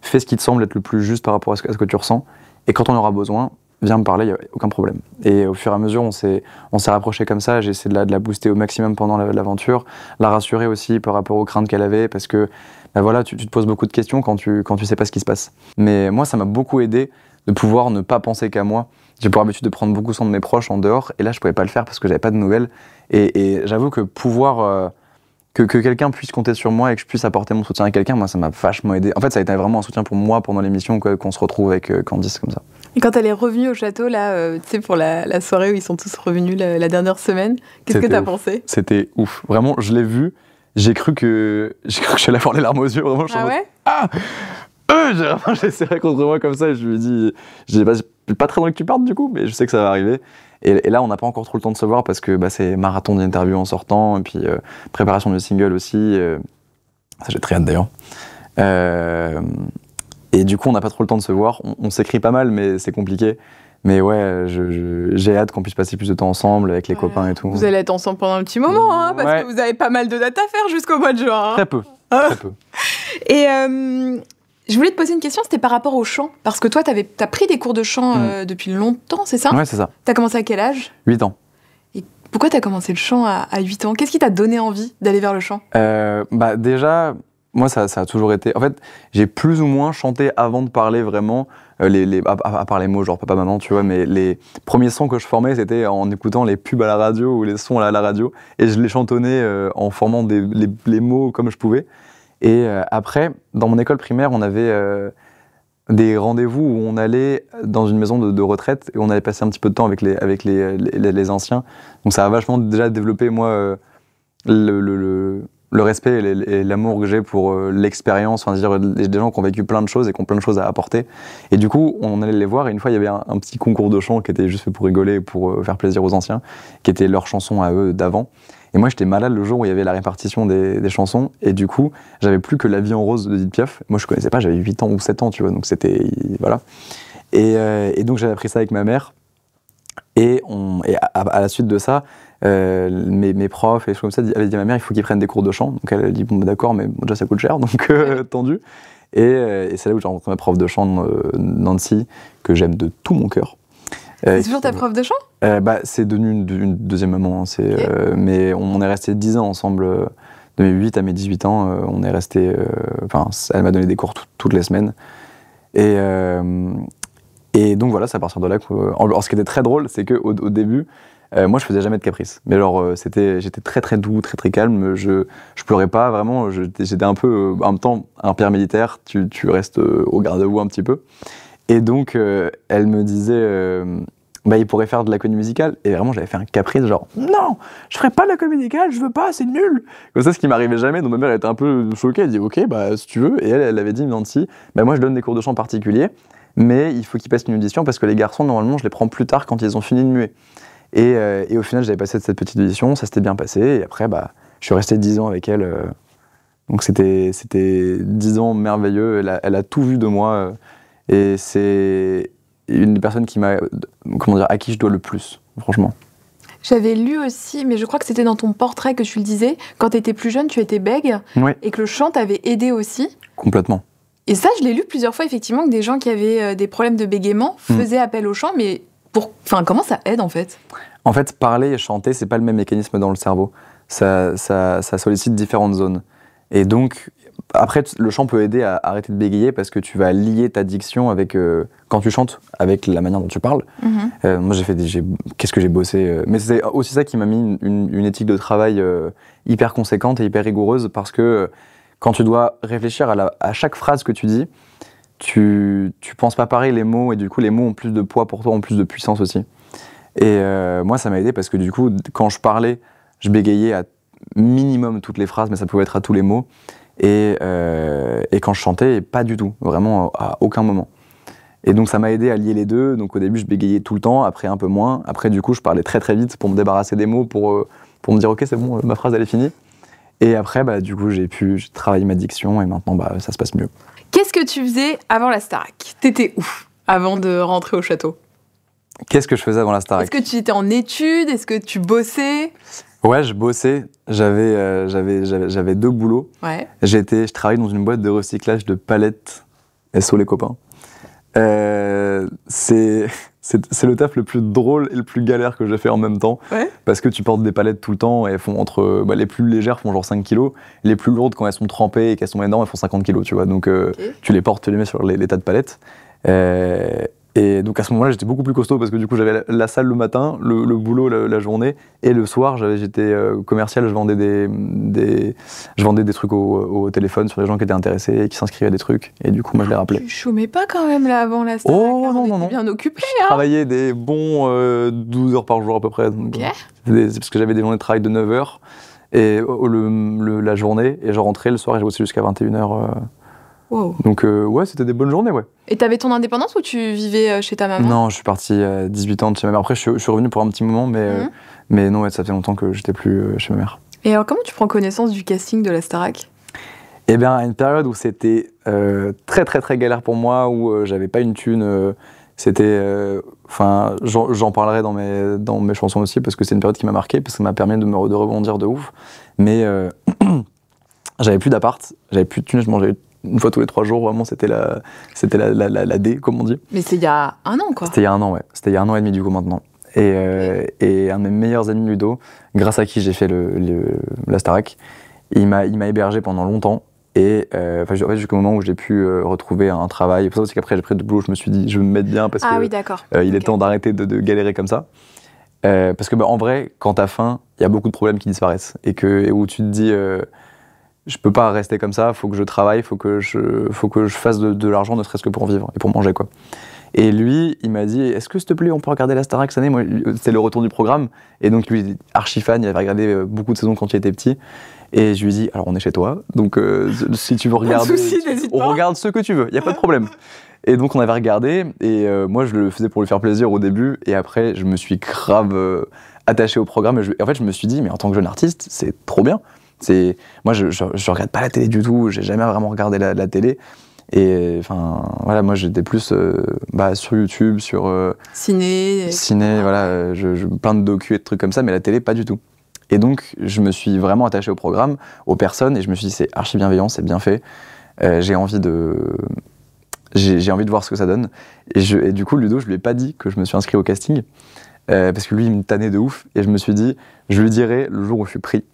fais ce qui te semble être le plus juste par rapport à ce, que tu ressens. Et quand on aura besoin, viens me parler, il n'y a aucun problème. Et au fur et à mesure, on s'est rapproché comme ça. J'ai essayé de la, de la, booster au maximum pendant l'aventure, la, rassurer aussi par rapport aux craintes qu'elle avait, parce que ben voilà, tu, tu, te poses beaucoup de questions quand tu ne quand tu sais pas ce qui se passe. Mais moi, ça m'a beaucoup aidé de pouvoir ne pas penser qu'à moi. J'ai pour habitude de prendre beaucoup soin de mes proches en dehors, et là, je pouvais pas le faire parce que j'avais pas de nouvelles. Et, j'avoue que pouvoir... Euh, que, quelqu'un puisse compter sur moi et que je puisse apporter mon soutien à quelqu'un, moi, ça m'a vachement aidé. En fait, ça a été vraiment un soutien pour moi pendant l'émission qu'on se retrouve avec euh, Candice comme ça. Et quand elle est revenue au château, là, euh, tu sais, pour la, soirée où ils sont tous revenus la, dernière semaine, qu'est-ce que t'as pensé C'était ouf. Vraiment, je l'ai vu. J'ai cru que j'ai cru que j'allais avoir les larmes aux yeux. Vraiment, ah ouais Ah j'ai vraiment contre moi comme ça. Et je lui dis, j'ai bah, suis pas très loin que tu partes du coup, mais je sais que ça va arriver. Et, là, on n'a pas encore trop le temps de se voir parce que bah, c'est marathon d'interview en sortant, et puis préparation euh, préparation du single aussi. Euh, ça, j'ai très hâte d'ailleurs. Euh, et du coup, on n'a pas trop le temps de se voir. On, s'écrit pas mal, mais c'est compliqué. Mais ouais, j'ai hâte qu'on puisse passer plus de temps ensemble avec les copains et tout. Vous allez être ensemble pendant un petit moment, hein, parce que vous avez pas mal de dates à faire jusqu'au mois de juin. Hein. Très peu. Très peu. Et je voulais te poser une question, c'était par rapport au chant. Parce que toi, tu as pris des cours de chant mm. euh, depuis longtemps, c'est ça Oui, c'est ça. Tu as commencé à quel âge 8 ans. Et pourquoi tu as commencé le chant à, 8 ans Qu'est-ce qui t'a donné envie d'aller vers le chant euh, bah, Déjà, moi, ça, a toujours été. En fait, j'ai plus ou moins chanté avant de parler vraiment, euh, les, à, part les mots, genre papa, maman, tu vois, mais les premiers sons que je formais, c'était en écoutant les pubs à la radio ou les sons à la, radio. Et je les chantonnais en formant les, mots comme je pouvais. Et euh, après, dans mon école primaire, on avait euh, des rendez-vous où on allait dans une maison de, retraite et on allait passer un petit peu de temps avec les, avec les, les, anciens. Donc ça a vachement déjà développé, moi, euh, le, le, le, respect et l'amour que j'ai pour l'expérience, enfin, dire des gens qui ont vécu plein de choses et qui ont plein de choses à apporter. Et du coup, on allait les voir et une fois, il y avait un, un petit concours de chant qui était juste fait pour rigoler et pour faire plaisir aux anciens, qui était leur chanson à eux d'avant. Et moi, j'étais malade le jour où il y avait la répartition des, chansons. Et du coup, j'avais plus que La vie en rose de Edith Piaf. Moi, je connaissais pas, j'avais 8 ans ou 7 ans, tu vois. Donc, c'était. Voilà. Euh, et, donc, j'avais appris ça avec ma mère. Et, on, et à, la suite de ça, euh, mes, profs et choses comme ça avaient dit à ma mère il faut qu'ils prennent des cours de chant. Donc, elle a dit bon, bah, d'accord, mais déjà, ça coûte cher. Donc, euh, tendu. Et, et c'est là où j'ai rencontré ma prof de chant, Nancy, que j'aime de tout mon cœur. Euh, c'est toujours ta prof de chant euh, bah, C'est devenu une, deuxième maman. Hein, euh, mais on est resté 10 ans ensemble. De mes 8 à mes 18 ans, on est resté. Enfin, elle m'a donné des cours toutes les semaines. Et, et donc voilà, c'est à partir de là que. Alors, ce qui était très drôle, c'est qu'au au début, moi, je faisais jamais de caprices. Mais alors, c'était, j'étais très très doux, très très calme. Je, je pleurais pas vraiment. j'étais un peu, en même temps, un père militaire. Tu, tu restes au garde-boue un petit peu. Et donc, euh, elle me disait, euh, bah, il pourrait faire de la comédie musicale. Et vraiment, j'avais fait un caprice, genre, non, je ferai pas de la comédie musicale, je veux pas, c'est nul. Comme ça, ce qui m'arrivait jamais. Donc, ma mère était un peu choquée. Elle dit, ok, bah, si tu veux. Et elle, elle avait dit, Nancy, bah, moi, je donne des cours de chant particuliers, mais il faut qu'ils passent une audition parce que les garçons, normalement, je les prends plus tard quand ils ont fini de muer. Et, euh, et au final, j'avais passé cette petite audition, ça s'était bien passé. Et après, bah, je suis resté 10 ans avec elle. donc, c'était 10 ans merveilleux. Elle a, elle a, tout vu de moi et c'est une des personnes qui m'a, comment dire, à qui je dois le plus, franchement. J'avais lu aussi, mais je crois que c'était dans ton portrait que tu le disais, quand tu étais plus jeune, tu étais bègue et que le chant t'avait aidé aussi. Complètement. Et ça, je l'ai lu plusieurs fois, effectivement, que des gens qui avaient euh, des problèmes de bégaiement mm. faisaient appel au chant, mais pour... enfin, comment ça aide en fait En fait, parler et chanter, c'est pas le même mécanisme dans le cerveau. Ça, ça, ça sollicite différentes zones. Et donc, après, le chant peut aider à arrêter de bégayer parce que tu vas lier ta diction avec euh, quand tu chantes, avec la manière dont tu parles. Mhm. Euh, moi, j'ai fait des, qu'est-ce que j'ai bossé. Euh, mais c'est aussi ça qui m'a mis une, éthique de travail hyper conséquente et hyper rigoureuse parce que quand tu dois réfléchir à, à chaque phrase que tu dis, tu, tu penses pas pareil les mots et du coup les mots ont plus de poids pour toi, ont plus de puissance aussi. Et moi, ça m'a aidé parce que du coup, quand je parlais, je bégayais à minimum toutes les phrases, mais ça pouvait être à tous les mots. Euh, et, quand je chantais, pas du tout, vraiment à aucun moment. Et donc ça m'a aidé à lier les deux. Donc au début, je bégayais tout le temps, après un peu moins. Après, du coup, je parlais très très vite pour me débarrasser des mots, pour, euh, pour me dire, ok, c'est bon, euh, ma phrase, elle est finie. Et après, bah, du coup, j'ai pu travailler ma diction et maintenant, bah, ça se passe mieux. Qu'est-ce que tu faisais avant la Starac T'étais où avant de rentrer au château Qu'est-ce que je faisais avant la Starac Est-ce que tu étais en études Est-ce que tu bossais Ouais, je bossais. Euh, j'avais, j'avais, j'avais, deux boulots. Ouais. J'étais, je travaillais dans une boîte de recyclage de palettes SO les copains. Euh, c'est, c'est, le taf le plus drôle et le plus galère que j'ai fait en même temps. Parce que tu portes des palettes tout le temps et elles font entre. Bah, les plus légères font genre 5 kilos. Les plus lourdes, quand elles sont trempées et qu'elles sont énormes, elles font 50 kilos, tu vois. Donc euh, tu les portes, tu les mets sur les, tas de palettes. Et donc à ce moment-là, j'étais beaucoup plus costaud parce que du coup, j'avais la, salle le matin, le, boulot la, journée, et le soir, j'étais euh, commercial, je vendais des, je vendais des trucs au, téléphone sur les gens qui étaient intéressés et qui s'inscrivaient à des trucs. Et du coup, moi, je les ah, rappelais. Tu chômais pas quand même là avant la salle Oh hein, non, non, non. bien occupé. Hein. Je travaillais des bons 12 euh, heures par jour à peu près. Euh, parce que j'avais des journées de travail de 9 heures et, le, la journée, et je rentrais le soir et je bossais jusqu'à 21 heures. Donc euh, ouais, c'était des bonnes journées, ouais. Et t'avais ton indépendance ou tu vivais euh, chez ta maman Non, je suis parti à euh, 18 ans de chez ma mère. Après, je, suis revenu pour un petit moment, mais, mhm. mais non, ça fait longtemps que j'étais plus chez ma mère. Et alors, comment tu prends connaissance du casting de la Starac Eh bien, à une période où c'était très, très, très galère pour moi, où j'avais pas une thune. c'était, enfin, j'en parlerai dans mes, dans mes chansons aussi parce que c'est une période qui m'a marqué parce que ça m'a permis de me de rebondir de ouf. Mais j'avais plus d'appart, j'avais plus de thune, je mangeais une fois tous les trois jours, vraiment, c'était la, c'était la, la, la, D, comme on dit. Mais c'est il y a un an, quoi. C'était il y a un an, ouais. C'était il y a un an et demi, du coup, maintenant. Et, euh, et un de mes meilleurs amis, Ludo, grâce à qui j'ai fait le, la Starac, il m'a, il m'a hébergé pendant longtemps. Et euh, enfin, jusqu'au moment où j'ai pu euh, retrouver un travail. C'est pour ça qu'après, j'ai pris de boulot, je me suis dit, je vais me mettre bien parce ah, que oui, d'accord. il est temps d'arrêter de, galérer comme ça. parce que, bah, en vrai, quand t'as faim, il y a beaucoup de problèmes qui disparaissent. Et, que, et où tu te dis je peux pas rester comme ça, il faut que je travaille, faut que je, faut que je fasse de, l'argent, ne serait-ce que pour vivre et pour manger, quoi. Et lui, il m'a dit, est-ce que s'il te plaît, on peut regarder la Star cette année C'était le retour du programme. Et donc lui, archi fan, il avait regardé euh, beaucoup de saisons quand il était petit. Et je lui ai dit, alors on est chez toi, donc euh, si tu veux regarder, on regarde ce que tu veux, il n'y a pas de problème. Et donc on avait regardé, et euh, moi je le faisais pour lui faire plaisir au début, et après je me suis grave attaché au programme. Et, et en fait je me suis dit, mais en tant que jeune artiste, c'est trop bien. C'est moi, je, je, regarde pas la télé du tout. J'ai jamais vraiment regardé la, télé. Et enfin, voilà, moi j'étais plus euh, bah, sur YouTube, sur. Euh, ciné. Ciné, voilà, je, plein de docu et de trucs comme ça, mais la télé, pas du tout. Et donc, je me suis vraiment attaché au programme, aux personnes, et je me suis dit, c'est archi bienveillant, c'est bien fait. Euh, j'ai envie de. J'ai envie de voir ce que ça donne. Et, je, et, du coup, Ludo, je lui ai pas dit que je me suis inscrit au casting, parce que lui, il me tannait de ouf, et je me suis dit, je lui dirai le jour où je suis pris.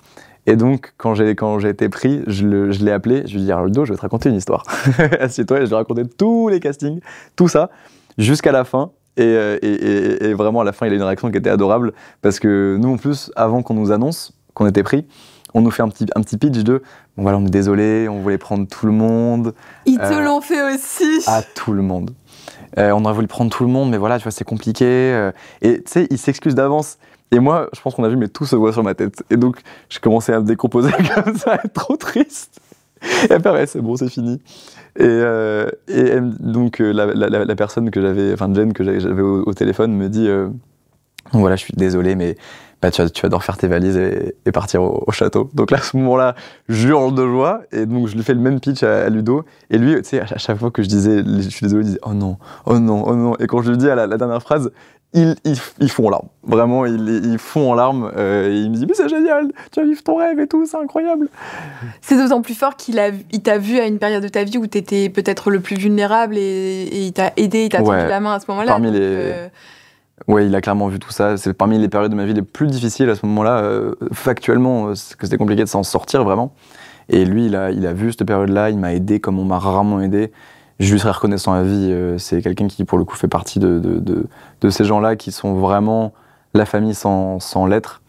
Et donc, quand j'ai, quand j'ai été pris, je, l'ai appelé, je lui ai dit Arnoldo, je vais te raconter une histoire. Assieds-toi, je lui ai raconté tous les castings, tout ça, jusqu'à la fin. Et, euh, vraiment, à la fin, il a une réaction qui était adorable, parce que nous, en plus, avant qu'on nous annonce qu'on était pris, on nous fait un petit, un petit pitch de Bon, voilà, on est désolé, on voulait prendre tout le monde. Ils te euh, l'ont fait aussi À tout le monde. Euh, on aurait voulu prendre tout le monde, mais voilà, tu vois, c'est compliqué. et tu sais, ils s'excusent d'avance. Et moi, je pense qu'on a vu, mais tout se voit sur ma tête. Et donc, je commençais à me décomposer comme ça, être trop triste. Et après, ouais, c'est bon, c'est fini. Et, euh, donc, euh, la, personne que j'avais, enfin, Jane, que j'avais au, téléphone, me dit euh, Voilà, je suis désolé, mais bah, tu, vas, devoir faire tes valises et, partir au, château. Donc là, à ce moment-là, j'hurle de joie. Et donc, je lui fais le même pitch à, Ludo. Et lui, tu sais, à, chaque fois que je disais Je suis désolé, il disait Oh non, oh non, oh non. Et quand je lui dis à la dernière phrase, ils, font en larmes. Vraiment, ils, font en larmes. et il me dit, mais c'est génial, tu as vivre ton rêve et tout, c'est incroyable. C'est d'autant plus fort qu'il t'a vu à une période de ta vie où tu étais peut-être le plus vulnérable et, il t'a aidé, il t'a tendu la main à ce moment-là. Parmi les... Euh, ouais, il a clairement vu tout ça. C'est parmi les périodes de ma vie les plus difficiles à ce moment-là, euh, factuellement, euh, que c'était compliqué de s'en sortir vraiment. Et lui, il a, il a vu cette période-là, il m'a aidé comme on m'a rarement aidé je lui serais reconnaissant à vie. Euh, c'est quelqu'un qui, pour le coup, fait partie de, de, de, ces gens-là qui sont vraiment la famille sans, sans l'être.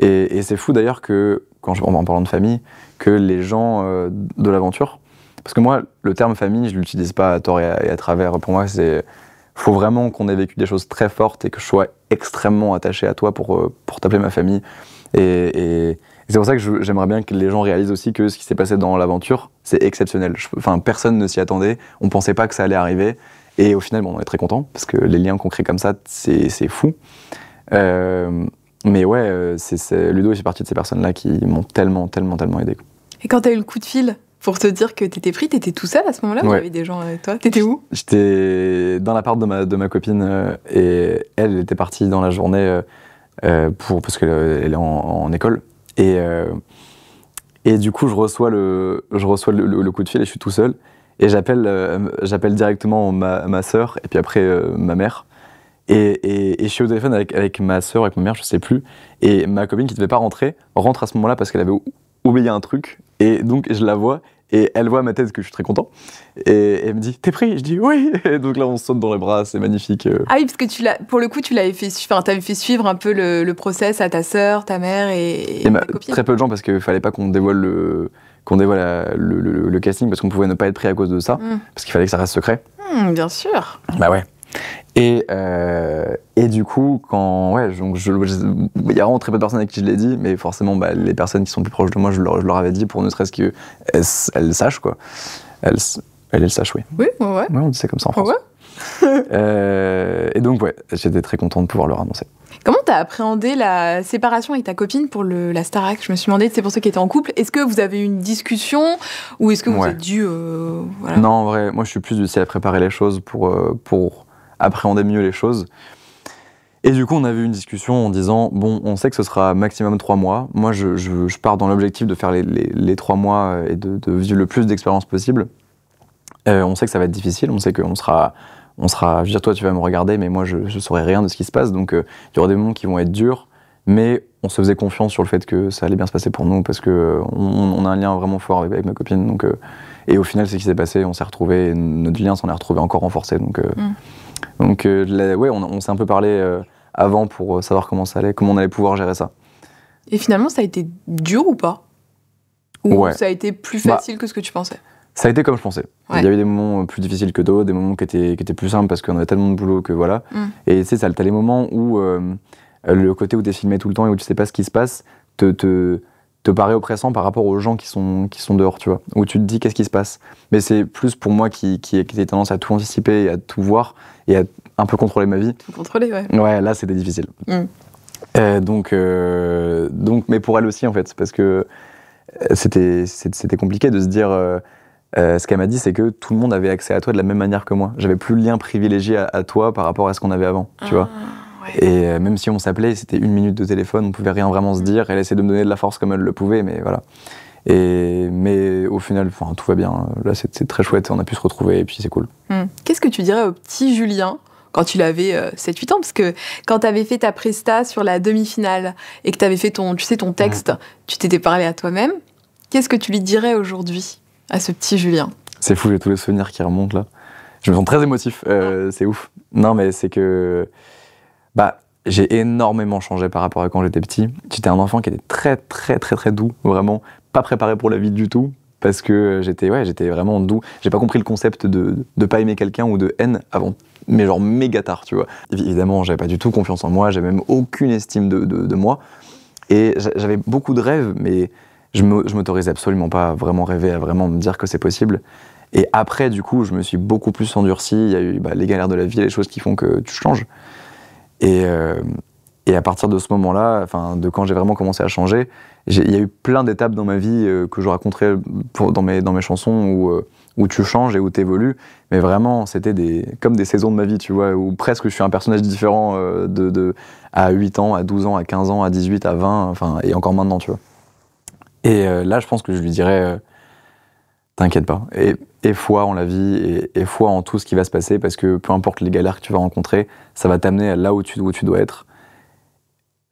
Et, c'est fou d'ailleurs que, quand je, en parlant de famille, que les gens euh, de l'aventure, parce que moi, le terme famille, je ne l'utilise pas à tort et à, travers. Pour moi, c'est faut vraiment qu'on ait vécu des choses très fortes et que je sois extrêmement attaché à toi pour, euh, pour t'appeler ma famille. et, c'est pour ça que j'aimerais bien que les gens réalisent aussi que ce qui s'est passé dans l'aventure, c'est exceptionnel. Enfin, personne ne s'y attendait. On pensait pas que ça allait arriver. Et au final, on est très content parce que les liens qu'on crée comme ça, c'est fou. Euh, mais ouais, euh, Ludo, il fait partie de ces personnes-là qui m'ont tellement, tellement, tellement aidé. Et quand t'as eu le coup de fil pour te dire que t'étais pris, t'étais tout seul à ce moment-là y avait des gens avec euh, toi T'étais où J'étais dans l'appart de ma, de ma copine et elle, était partie dans la journée pour, parce qu'elle est en école. Et, euh, et du coup, je reçois, le, je reçois le, coup de fil et je suis tout seul. Et j'appelle euh, j'appelle directement ma, ma sœur et puis après euh, ma mère. Et, et, je suis au téléphone avec, avec, ma soeur, avec ma mère, je sais plus. Et ma copine qui ne devait pas rentrer rentre à ce moment-là parce qu'elle avait oublié un truc. Et donc je la vois et elle voit ma tête que je suis très content. Et elle me dit T'es pris Je dis Oui. Et donc là, on se saute dans les bras, c'est magnifique. Ah oui, parce que tu pour le coup, tu l'avais fait, enfin, fait suivre un peu le, process à ta sœur, ta mère et, Très peu de gens, parce qu'il fallait pas qu'on dévoile le qu'on dévoile le, casting parce qu'on pouvait ne pas être pris à cause de ça, hmm. parce qu'il fallait que ça reste secret. Hmm, bien sûr. Bah ouais. Euh, et, du coup, quand. Ouais, donc je, il y a vraiment très peu de personnes avec qui je l'ai dit, mais forcément, bah, les personnes qui sont plus proches de moi, je leur, avais dit pour ne serait-ce qu'elles elles sachent, quoi. Elles, elles, sachent, oui. Oui, ouais. on dit comme ça en France. Euh, et donc, ouais, j'étais très content de pouvoir leur annoncer. Comment t'as appréhendé la séparation avec ta copine pour le, la Starac Je me suis demandé, c'est pour ceux qui étaient en couple, est-ce que vous avez eu une discussion ou est-ce que vous êtes dû. Euh, non, en vrai, moi je suis plus du à préparer les choses pour, pour appréhendait mieux les choses. Et du coup, on avait une discussion en disant bon, on sait que ce sera maximum trois mois. Moi, je, je, pars dans l'objectif de faire les, les, trois mois et de, de vivre le plus d'expériences possible. Euh, on sait que ça va être difficile. On sait qu'on sera, on sera. Je veux dire, toi, tu vas me regarder, mais moi, je, ne saurai rien de ce qui se passe. Donc, euh, il y aura des moments qui vont être durs, mais on se faisait confiance sur le fait que ça allait bien se passer pour nous parce que euh, on, a un lien vraiment fort avec, ma copine. Donc, et au final, c'est ce qui s'est passé. On s'est retrouvé, notre lien s'en est retrouvé encore renforcé. Donc. Hmm. Donc, euh, ouais, on, s'est un peu parlé euh, avant pour euh, savoir comment ça allait, comment on allait pouvoir gérer ça. Et finalement, ça a été dur ou pas Ou ça a été plus bah, facile que ce que tu pensais Ça a été comme je pensais. Il y a eu des moments plus difficiles que d'autres, des moments qui étaient, étaient plus simples parce qu'on avait tellement de boulot que voilà. Mm. Et c'est sais, ça, t'as les moments où le côté où t'es filmé tout le temps et où tu sais pas ce qui se passe te te paraît oppressant par rapport aux gens qui sont, qui sont dehors, tu vois, où tu te dis qu'est-ce qui se passe. Mais c'est plus pour moi qui, qui, ai tendance à tout anticiper et à tout voir et à un peu contrôler ma vie. Tout contrôler, ouais. Ouais, là, c'était difficile. Mm. Euh, donc, euh, donc, mais pour elle aussi, en fait, parce que euh, c'était compliqué de se dire. ce qu'elle m'a dit, c'est que tout le monde avait accès à toi de la même manière que moi. J'avais plus le lien privilégié à, toi par rapport à ce qu'on avait avant, tu ah. vois. Et euh, même si on s'appelait, c'était une minute de téléphone, on pouvait rien vraiment se dire. Elle essayait de me donner de la force comme elle le pouvait, mais voilà. Et, mais au final, enfin, tout va bien. Là, c'est très chouette, on a pu se retrouver et puis c'est cool. Hmm. Qu'est-ce que tu dirais au petit Julien quand tu l'avais 7-8 euh, ans Parce que quand tu avais fait ta presta sur la demi-finale et que tu avais fait ton, tu sais, ton texte, tu t'étais parlé à toi-même. Qu'est-ce que tu lui dirais aujourd'hui à ce petit Julien C'est fou, j'ai tous les souvenirs qui remontent là. Je me sens très émotif, euh, ah. c'est ouf. Non, mais c'est que bah, j'ai énormément changé par rapport à quand j'étais petit. J'étais un enfant qui était très, très, très, très doux, vraiment pas préparé pour la vie du tout, parce que j'étais ouais, j'étais vraiment doux. J'ai pas compris le concept de ne pas aimer quelqu'un ou de haine avant, mais genre méga tard, tu vois. Évidemment, j'avais pas du tout confiance en moi, j'avais même aucune estime de, moi. Et j'avais beaucoup de rêves, mais je m'autorisais absolument pas à vraiment rêver, à vraiment me dire que c'est possible. Et après, du coup, je me suis beaucoup plus endurci. Il y a eu bah, les galères de la vie, les choses qui font que tu changes. Et, euh, et à partir de ce moment-là, enfin, de quand j'ai vraiment commencé à changer, il y a eu plein d'étapes dans ma vie euh, que je raconterai dans, mes, dans mes chansons où, euh, où tu changes et où tu évolues. Mais vraiment, c'était des, comme des saisons de ma vie, tu vois, où presque je suis un personnage différent de, de, à 8 ans, à 12 ans, à 15 ans, à 18, à 20, enfin, et encore maintenant, tu vois. Et là, je pense que je lui dirais T'inquiète pas. Et et foi en la vie et, foi en tout ce qui va se passer parce que peu importe les galères que tu vas rencontrer, ça va t'amener là où tu, où tu dois être.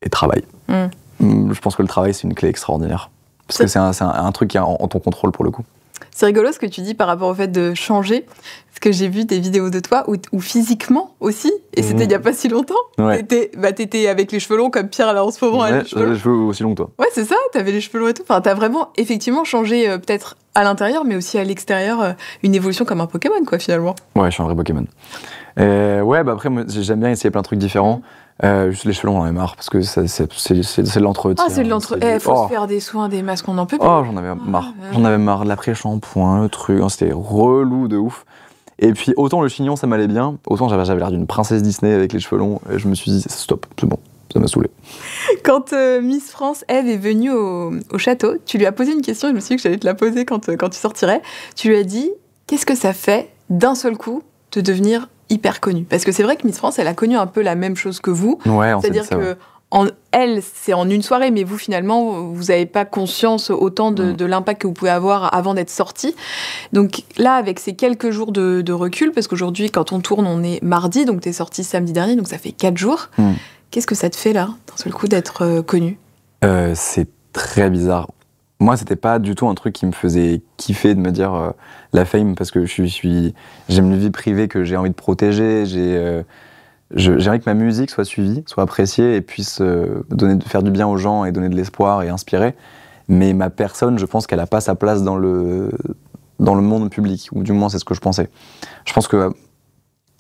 Et travail. Hmm. Hmm, je pense que le travail, c'est une clé extraordinaire. Parce que c'est un, truc qui est en ton contrôle pour le coup. C'est rigolo ce que tu dis par rapport au fait de changer. Parce que j'ai vu des vidéos de toi ou physiquement aussi, et c'était il n'y a mhm. pas si longtemps, bah, t'étais avec les cheveux longs comme Pierre alors en ce moment. Ouais, les cheveux, aussi longs que toi. Ouais, c'est ça, t'avais les cheveux longs et tout. Enfin, t'as vraiment effectivement changé euh, peut-être à l'intérieur, mais aussi à l'extérieur, euh, une évolution comme un Pokémon quoi finalement. Ouais, je suis un vrai Pokémon. ouais, bah après, j'aime bien essayer plein de trucs différents. Mhm. Euh, juste les cheveux longs, j'en marre parce que c'est de l'entretien. Ah, c'est de l'entretien. Eh, faut se oh. faire des soins, des masques, on n'en peut plus. Oh, j'en avais ah, marre. j'en avais marre. L'après-shampoing, le truc. Hein, c'était relou de ouf. Et puis, autant le chignon, ça m'allait bien, autant j'avais l'air d'une princesse Disney avec les cheveux longs. Et je me suis dit, stop, c'est bon, ça m'a saoulé. Quand euh, Miss France Eve est venue au, château, tu lui as posé une question, je me suis dit que j'allais te la poser quand, euh, quand tu sortirais. Tu lui as dit, qu'est-ce que ça fait d'un seul coup de devenir hyper connue. Parce que c'est vrai que Miss France, elle a connu un peu la même chose que vous. C'est-à-dire que en, elle, c'est en une soirée, mais vous, finalement, vous n'avez pas conscience autant mm. de, l'impact que vous pouvez avoir avant d'être sorti. Donc là, avec ces quelques jours de, recul, parce qu'aujourd'hui, quand on tourne, on est mardi, donc tu es sorti samedi dernier, donc ça fait quatre jours. Mm. Qu'est-ce que ça te fait là, d'un seul coup, d'être euh, connue connu euh, C'est très bizarre moi, c'était pas du tout un truc qui me faisait kiffer de me dire euh, la fame parce que je suis, j'aime une vie privée que j'ai envie de protéger. J'ai, euh, j'aimerais que ma musique soit suivie, soit appréciée et puisse euh, donner, faire du bien aux gens et donner de l'espoir et inspirer. Mais ma personne, je pense qu'elle a pas sa place dans le dans le monde public, ou du moins c'est ce que je pensais. Je pense que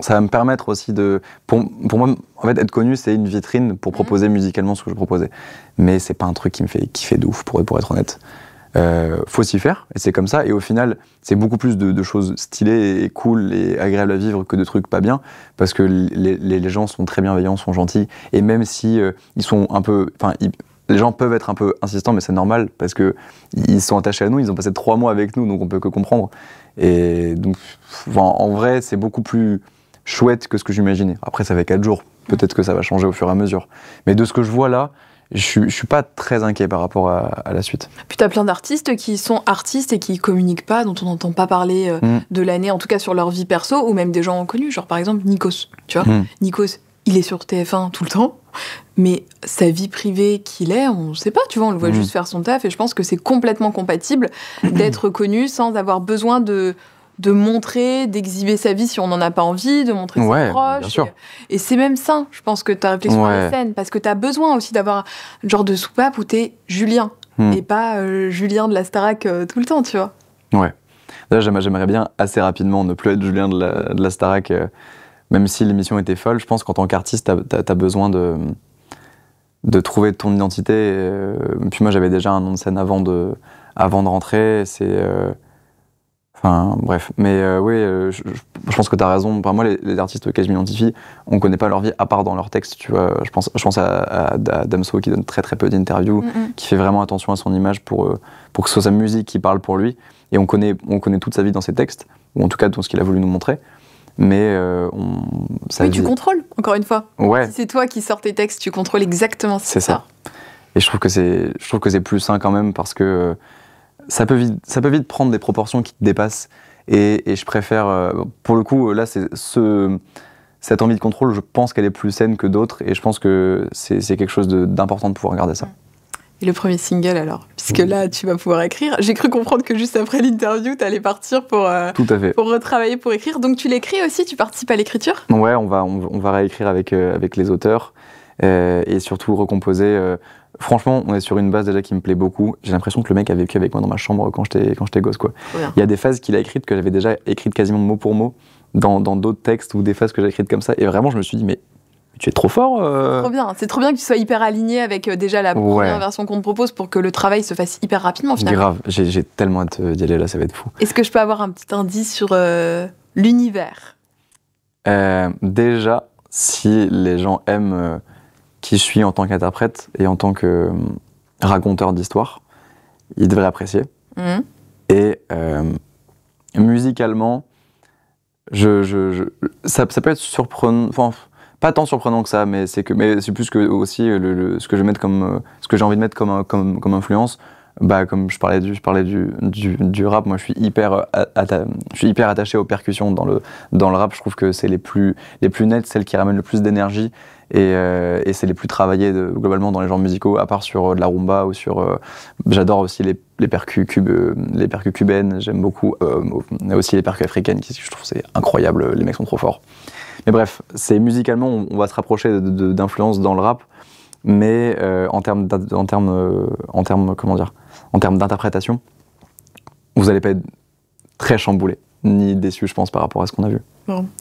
ça va me permettre aussi de. Pour, moi, en fait, être connu, c'est une vitrine pour mhm. proposer musicalement ce que je proposais. Mais c'est pas un truc qui me fait kiffer de ouf, pour, pour être honnête. Euh, faut s'y faire, et c'est comme ça. Et au final, c'est beaucoup plus de, choses stylées et cool et agréables à vivre que de trucs pas bien, parce que les, les, gens sont très bienveillants, sont gentils, et même si euh, ils sont un peu, enfin, les gens peuvent être un peu insistants, mais c'est normal parce que ils sont attachés à nous, ils ont passé trois mois avec nous, donc on peut que comprendre. Et donc, en vrai, c'est beaucoup plus chouette que ce que j'imaginais. Après, ça fait quatre jours. Peut-être que ça va changer au fur et à mesure. Mais de ce que je vois là, je, ne suis pas très inquiet par rapport à, la suite. Puis tu as plein d'artistes qui sont artistes et qui communiquent pas, dont on n'entend pas parler euh, mm. de l'année, en tout cas sur leur vie perso, ou même des gens connus, genre par exemple Nikos. Tu vois, mm. Nikos, il est sur TF1 tout le temps, mais sa vie privée qu'il est, on ne sait pas, tu vois, on le voit mm. juste faire son taf, et je pense que c'est complètement compatible d'être connu sans avoir besoin de de montrer, d'exhiber sa vie si on n'en a pas envie, de montrer ses proches. Et, c'est même ça je pense, que ta réflexion à la scène, parce que tu as besoin aussi d'avoir un genre de soupape où tu Julien, hmm. et pas euh, Julien de la Starac euh, tout le temps, tu vois. Ouais. D'ailleurs, j'aimerais bien assez rapidement ne plus être Julien de la, Starac, euh, même si l'émission était folle. Je pense qu'en tant qu'artiste, tu as, besoin de, de trouver ton identité. puis moi, j'avais déjà un nom de scène avant de, avant de rentrer. C'est bref. Mais euh, oui, euh, je, pense que tu as raison. moi, les, artistes auxquels je m'identifie, on connaît pas leur vie à part dans leurs textes. Tu vois, je pense, je pense à, Damso qui donne très très peu d'interviews, mm, mm. qui fait vraiment attention à son image pour, euh, pour que ce soit sa musique qui parle pour lui. Et on connaît, on connaît toute sa vie dans ses textes, ou en tout cas dans ce qu'il a voulu nous montrer. Mais on, ça oui, tu contrôles, encore une fois. Ouais. Si c'est toi qui sors tes textes, tu contrôles exactement ce C'est ça. Et je trouve que c'est, je trouve que c'est plus sain quand même parce que ça peut, vite, ça peut vite prendre des proportions qui te dépassent. Et, je préfère, euh, pour le coup, là, c'est ce, cette envie de contrôle, je pense qu'elle est plus saine que d'autres. Et je pense que c'est quelque chose d'important de, pouvoir garder ça. Et le premier single alors Puisque là, tu vas pouvoir écrire. J'ai cru comprendre que juste après l'interview, tu allais partir pour, euh, pour retravailler, pour écrire. Donc tu l'écris aussi Tu participes à l'écriture Ouais, on va, on, va réécrire avec, euh, avec les auteurs. et surtout recomposer Franchement, on est sur une base déjà qui me plaît beaucoup. J'ai l'impression que le mec a vécu avec moi dans ma chambre quand j'étais quand gosse quoi. Il y a des phases qu'il a écrites que j'avais déjà écrites quasiment mot pour mot dans d'autres textes ou des phases que j'ai écrites comme ça et vraiment je me suis dit mais tu es trop fort. Euh. Trop bien. C'est trop bien que tu sois hyper aligné avec euh, déjà la première version qu'on te propose pour que le travail se fasse hyper rapidement Grave. J'ai tellement hâte euh, d'y aller là, ça va être fou. Est-ce que je peux avoir un petit indice sur l'univers Déjà, si les gens aiment qui je suis en tant qu'interprète et en tant que euh, raconteur d'histoire, il devrait apprécier. Mhm. Et euh, musicalement, je, ça, peut être surprenant, enfin, pas tant surprenant que ça, mais c'est que, mais c'est plus que aussi le, ce que je comme, euh, ce que j'ai envie de mettre comme, comme, comme influence. Bah, comme je parlais du, je parlais du, du, rap, moi je suis hyper, je suis hyper attaché aux percussions dans le, dans le rap. Je trouve que c'est les plus, les plus nettes, celles qui ramènent le plus d'énergie, euh, et, c'est les plus travaillés globalement dans les genres musicaux, à part sur euh, de la rumba ou sur. Euh, j'adore aussi les, les percus les percus cubaines, j'aime beaucoup. aussi les percus africaines, qui je trouve c'est incroyable, les mecs sont trop forts. Mais bref, c'est musicalement, on, va se rapprocher d'influence dans le rap, mais en termes en terme en comment dire, en termes d'interprétation, vous n'allez pas être très chamboulé ni déçu, je pense, par rapport à ce qu'on a vu.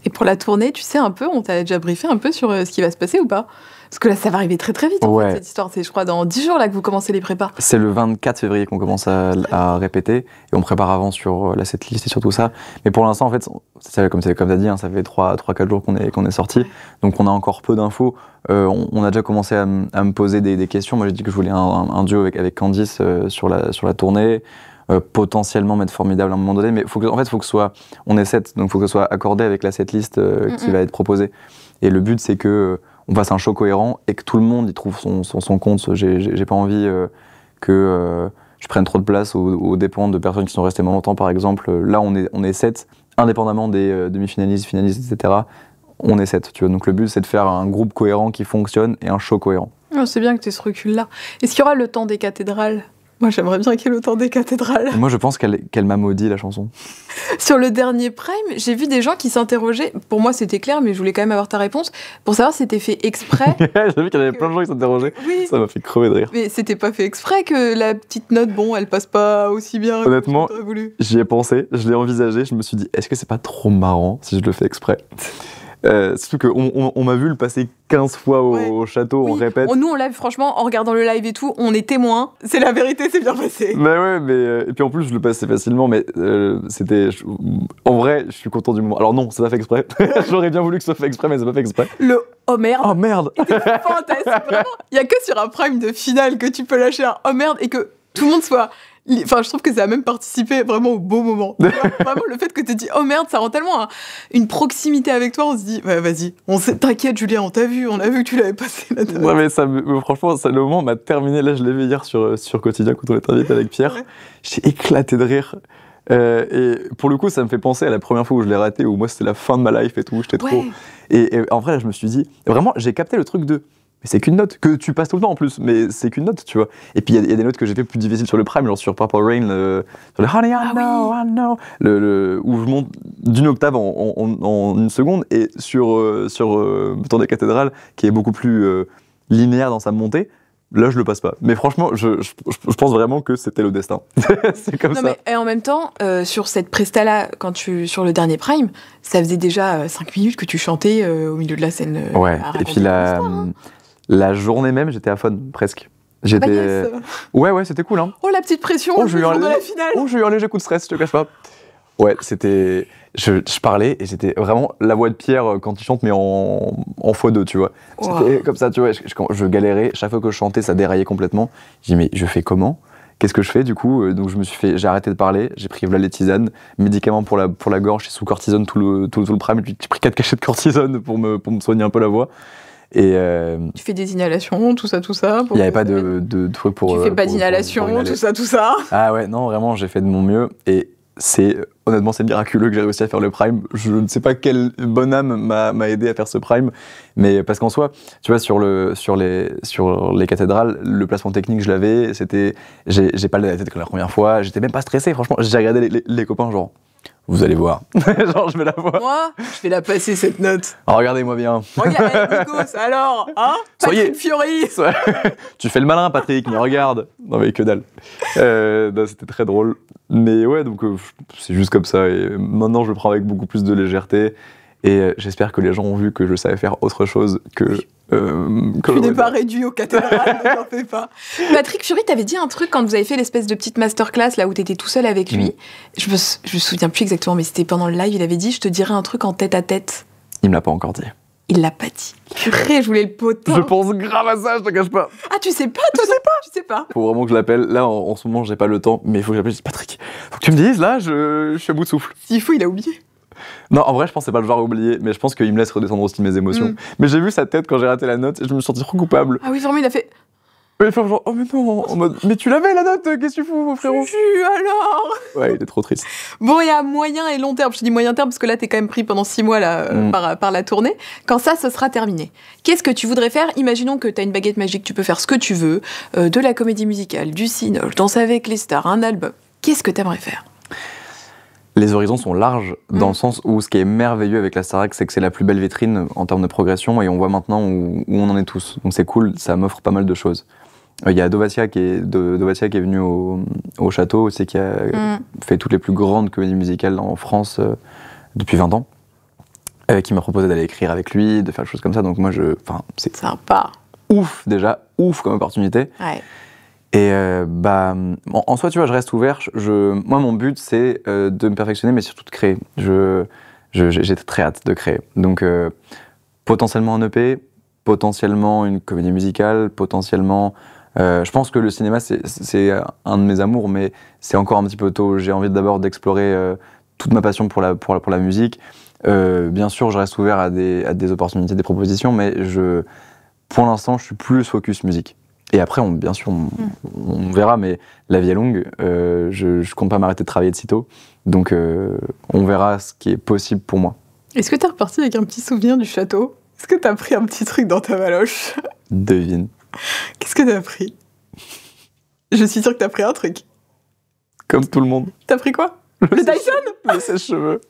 Et pour la tournée, tu sais un peu, on t'a déjà briefé un peu sur euh, ce qui va se passer ou pas Parce que là, ça va arriver très très vite, en fait, cette histoire. C'est, je crois, dans 10 jours là que vous commencez les prépas. C'est le 24 février qu'on commence à, répéter et on prépare avant sur euh, la setlist et sur tout ça. Mais pour l'instant, en fait, comme, comme as dit, hein, ça fait 3-4 jours qu'on est, qu'on est sorti. Donc on a encore peu d'infos. Euh, on, a déjà commencé à, me poser des, questions. Moi, j'ai dit que je voulais un, duo avec, avec Candice sur, la, sur la tournée. Euh, potentiellement mettre formidable à un moment donné. Mais faut en fait, il faut que ce soit, on est 7, donc il faut que ce soit accordé avec la setlist euh, mm, qui mm. va être proposée. Et le but, c'est que euh, on fasse un show cohérent et que tout le monde y trouve son, son, son compte. J'ai pas envie que je prenne trop de place aux, dépendre de personnes qui sont restées moins longtemps, par exemple. Là, on est, on est 7, indépendamment des demi-finalistes, finalistes, etc on est 7. Tu vois. Donc le but, c'est de faire un groupe cohérent qui fonctionne et un show cohérent. Ah, c'est bien que tu aies ce recul-là. Est-ce qu'il y aura le temps des cathédrales moi, j'aimerais bien qu'elle ait temps des cathédrales. moi, je pense qu'elle m'a maudit, la chanson. Sur le dernier Prime, j'ai vu des gens qui s'interrogeaient. Pour moi, c'était clair, mais je voulais quand même avoir ta réponse. Pour savoir si c'était fait exprès. j'ai vu qu'il y avait plein de gens qui s'interrogeaient. Ça m'a fait crever de rire. Mais c'était pas fait exprès que la petite note, bon, elle passe pas aussi bien. Honnêtement, j'y ai pensé, je l'ai envisagé, je me suis dit, est-ce que c'est pas trop marrant si je le fais exprès c'est euh, surtout qu'on on, m'a vu le passer 15 fois au, château, on répète. Nous, on live, franchement, en regardant le live et tout, on est témoin. C'est la vérité, c'est bien passé. Bah ouais, mais. Euh, et puis en plus, je le passais facilement, mais euh, c'était. En vrai, je suis content du moment. Alors non, c'est pas fait exprès. J'aurais bien voulu que ce soit fait exprès, mais c'est pas fait exprès. Le oh merde. Oh merde. fantastique. Vraiment, il y a que sur un prime de finale que tu peux lâcher un oh merde et que tout le monde soit Enfin, je trouve que ça a même participé vraiment au beau moment. vraiment, le fait que tu dit, oh merde, ça rend tellement une proximité avec toi. On se dit, vas-y, on t'inquiète, Julien, on t'a vu, on a vu que tu l'avais passé là mais ça, franchement, le moment m'a terminé. Là, je l'ai vu hier sur, euh, sur Quotidien quand on invité avec Pierre. J'ai éclaté de rire. Euh, et pour le coup, ça me fait penser à la première fois où je l'ai raté, où moi c'était la fin de ma life et tout, j'étais trop. Et, en vrai, je me suis dit, vraiment, j'ai capté le truc de c'est qu'une note que tu passes tout le temps en plus, mais c'est qu'une note, tu vois. Et puis il y, a des notes que j'ai fait plus difficiles sur le prime, genre sur Purple Rain, euh, sur le Honey, I ah know, I know, où je monte d'une octave en, une seconde, et sur, euh, sur euh, Temps des cathédrales, qui est beaucoup plus linéaire dans sa montée, Là, je le passe pas. Mais franchement, je, je, pense vraiment que c'était le destin. c'est comme ça. et en même temps, sur cette presta-là, quand tu sur le dernier prime, ça faisait déjà 5 minutes que tu chantais au milieu de la scène. ouais. Et puis la, la journée même, j'étais à fond, presque. J'étais. Ah bah ouais, ouais, c'était cool. Hein. Oh, la petite pression oh, joue de la finale. Oh, j'ai eu un léger coup de stress, je te cache pas. Ouais, c'était. Je, parlais et j'étais vraiment la voix de Pierre euh, quand il chante, mais en, en x2, tu vois. C'était comme ça, tu vois. Je, galérais. Chaque fois que je chantais, ça déraillait complètement. J'ai dit, mais je fais comment Qu'est-ce que je fais du coup euh, Donc je me suis fait, j'ai arrêté de parler, j'ai pris la les médicaments pour la pour la gorge, j'ai sous cortisone tout le tout, le j'ai pris quatre cachets de cortisone pour me pour me soigner un peu la voix. Et euh, tu fais des inhalations, tout ça, tout ça. Il n'y avait pas de, de, truc pour. Tu fais pas d'inhalation, tout ça, tout ça. Ah ouais, non, vraiment, j'ai fait de mon mieux. Et c'est honnêtement, c'est miraculeux que j'ai réussi à faire le prime. Je ne sais pas quelle bonne âme m'a aidé à faire ce prime, mais parce qu'en soi, tu vois, sur, le, sur, les, sur les cathédrales, le placement technique, je l'avais. C'était, j'ai pas la tête que la première fois. J'étais même pas stressé, franchement. J'ai regardé les copains, genre. Vous allez voir. Genre, je vais la voir. Moi, je vais la passer cette note. Oh, Regardez-moi bien. Oh, Regardez, alors, hein Soyez. Patrick Tu fais le malin, Patrick, mais regarde. Non, mais que dalle. Euh, bah, c'était très drôle. Mais ouais, donc euh, c'est juste comme ça. Et maintenant, je le prends avec beaucoup plus de légèreté. Et euh, j'espère que les gens ont vu que je savais faire autre chose que euh, tu n'es pas réduit au cathédrales, ne fais pas. Patrick Fury, t'avais dit un truc quand vous avez fait l'espèce de petite masterclass là où t'étais tout seul avec lui. Je me, souviens plus exactement, mais c'était pendant le live, il avait dit Je te dirai un truc en tête à tête. Il me l'a pas encore dit. Il l'a pas dit. Purée, je voulais le poter. Je pense grave à ça, je te cache pas. Ah, tu sais pas Je sais pas Tu sais pas Faut vraiment que je l'appelle. Là, en, ce moment, j'ai pas le temps, mais il faut que j'appelle. Je dis Patrick, faut que tu me dises, là, je, je suis à bout de souffle. S'il faut, il a oublié. Non, en vrai, je pensais pas le voir oublier, mais je pense qu'il me laisse redescendre aussi mes émotions. Mm. Mais j'ai vu sa tête quand j'ai raté la note et je me suis senti trop coupable. Ah oui, vraiment, il a fait. Il a fait genre, oh mais non, en mode, mais tu l'avais la note, qu'est-ce que tu fous, mon frérot Tu alors Ouais, il est trop triste. bon, il y a moyen et long terme. Je dis moyen terme parce que là, t'es quand même pris pendant six mois là, euh, mm. par, la tournée. Quand ça, ce sera terminé. Qu'est-ce que tu voudrais faire Imaginons que t'as une baguette magique, tu peux faire ce que tu veux, euh, de la comédie musicale, du cinéma, danser avec les stars, un album. Qu'est-ce que t'aimerais faire les horizons sont larges dans le mm. sens où ce qui est merveilleux avec la Starac, c'est que c'est la plus belle vitrine en termes de progression et on voit maintenant où, on en est tous. Donc c'est cool, ça m'offre pas mal de choses. Euh, il y a Dovatia qui est, venu au, château c'est qui a mm. fait toutes les plus grandes comédies musicales en France euh, depuis 20 ans, et euh, qui m'a proposé d'aller écrire avec lui, de faire des choses comme ça. Donc moi, je, c'est sympa. Ouf déjà, ouf comme opportunité. Et euh, bah, en, soi, tu vois, je reste ouvert. Je, moi, mon but, c'est euh, de me perfectionner, mais surtout de créer. j'ai très hâte de créer. Donc, euh, potentiellement un EP, potentiellement une comédie musicale, potentiellement. je pense que le cinéma, c'est un de mes amours, mais c'est encore un petit peu tôt. J'ai envie d'abord d'explorer toute ma passion pour la, musique. bien sûr, je reste ouvert à des, opportunités, des propositions, mais pour l'instant, je suis plus focus musique. Et après, bien sûr, mm. on, verra, mais la vie est longue. Euh, je ne compte pas m'arrêter de travailler de sitôt. Donc, euh, on verra ce qui est possible pour moi. Est-ce que tu es reparti avec un petit souvenir du château Est-ce que tu as pris un petit truc dans ta valoche Devine. Qu'est-ce que tu as pris Je suis sûr que tu as pris un truc. Comme tout le monde. as pris quoi Le, le Dyson cheveux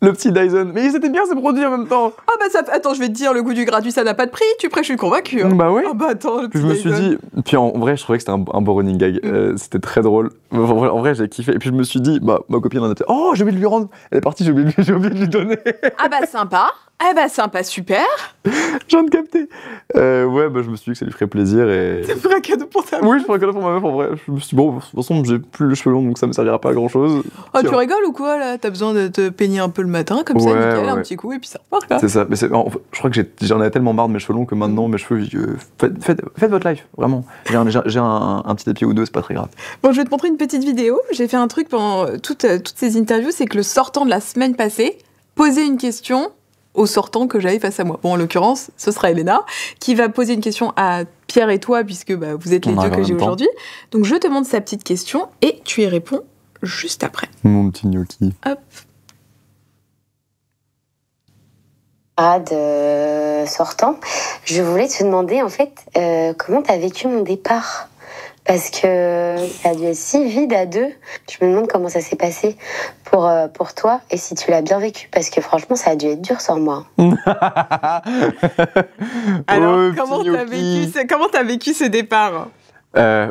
le petit Dyson. Mais c'était bien ce produit, en même temps. Ah bah ça, attends, je vais te dire, le goût du gratuit, ça n'a pas de prix. Tu prêches, je suis convaincu. Hein. Bah oui. Ah bah attends, Je me suis dit, puis en vrai, je trouvais que c'était un, beau running gag. Mm. Euh, c'était très drôle. En vrai, j'ai kiffé. Et puis je me suis dit, bah ma copine en a Oh, j'ai oublié de lui rendre. Elle est partie, j'ai oublié, oublié de lui donner. Ah bah sympa. Ah bah sympa, super Je viens de capter euh, Ouais, bah je me suis dit que ça lui ferait plaisir et... C'est vrai un cadeau pour ta mère Oui, je ferais un cadeau pour ma mère, en vrai. Je me suis bon, de toute façon, j'ai plus le cheveux longs, donc ça me servira pas à grand chose. Oh, tu rigoles ou quoi là T'as besoin de te peigner un peu le matin, comme ça, nickel, un petit coup et puis ça repart là. C'est ça, mais je crois que j'en ai, tellement marre de mes cheveux longs que maintenant mes cheveux. Euh, faites, votre life, vraiment. J'ai un, un, petit tapis ou deux, c'est pas très grave. Bon, je vais te montrer une petite vidéo. J'ai fait un truc pendant euh, toutes, toutes ces interviews, c'est que le sortant de la semaine passée, posait une question au sortant que j'avais face à moi. Bon, en l'occurrence, ce sera Elena qui va poser une question à Pierre et toi, puisque bah, vous êtes les deux que j'ai aujourd'hui. Donc, je te demande sa petite question et tu y réponds juste après. Mon petit gnocchi. Hop. Ah, euh, de sortant, je voulais te demander en fait euh, comment tu as vécu mon départ parce que ça a dû être si vide à deux. Je me demande comment ça s'est passé pour, euh, pour toi et si tu l'as bien vécu, parce que franchement, ça a dû être dur sans moi. Alors, comment t'as vécu, ce, as vécu ce départ euh,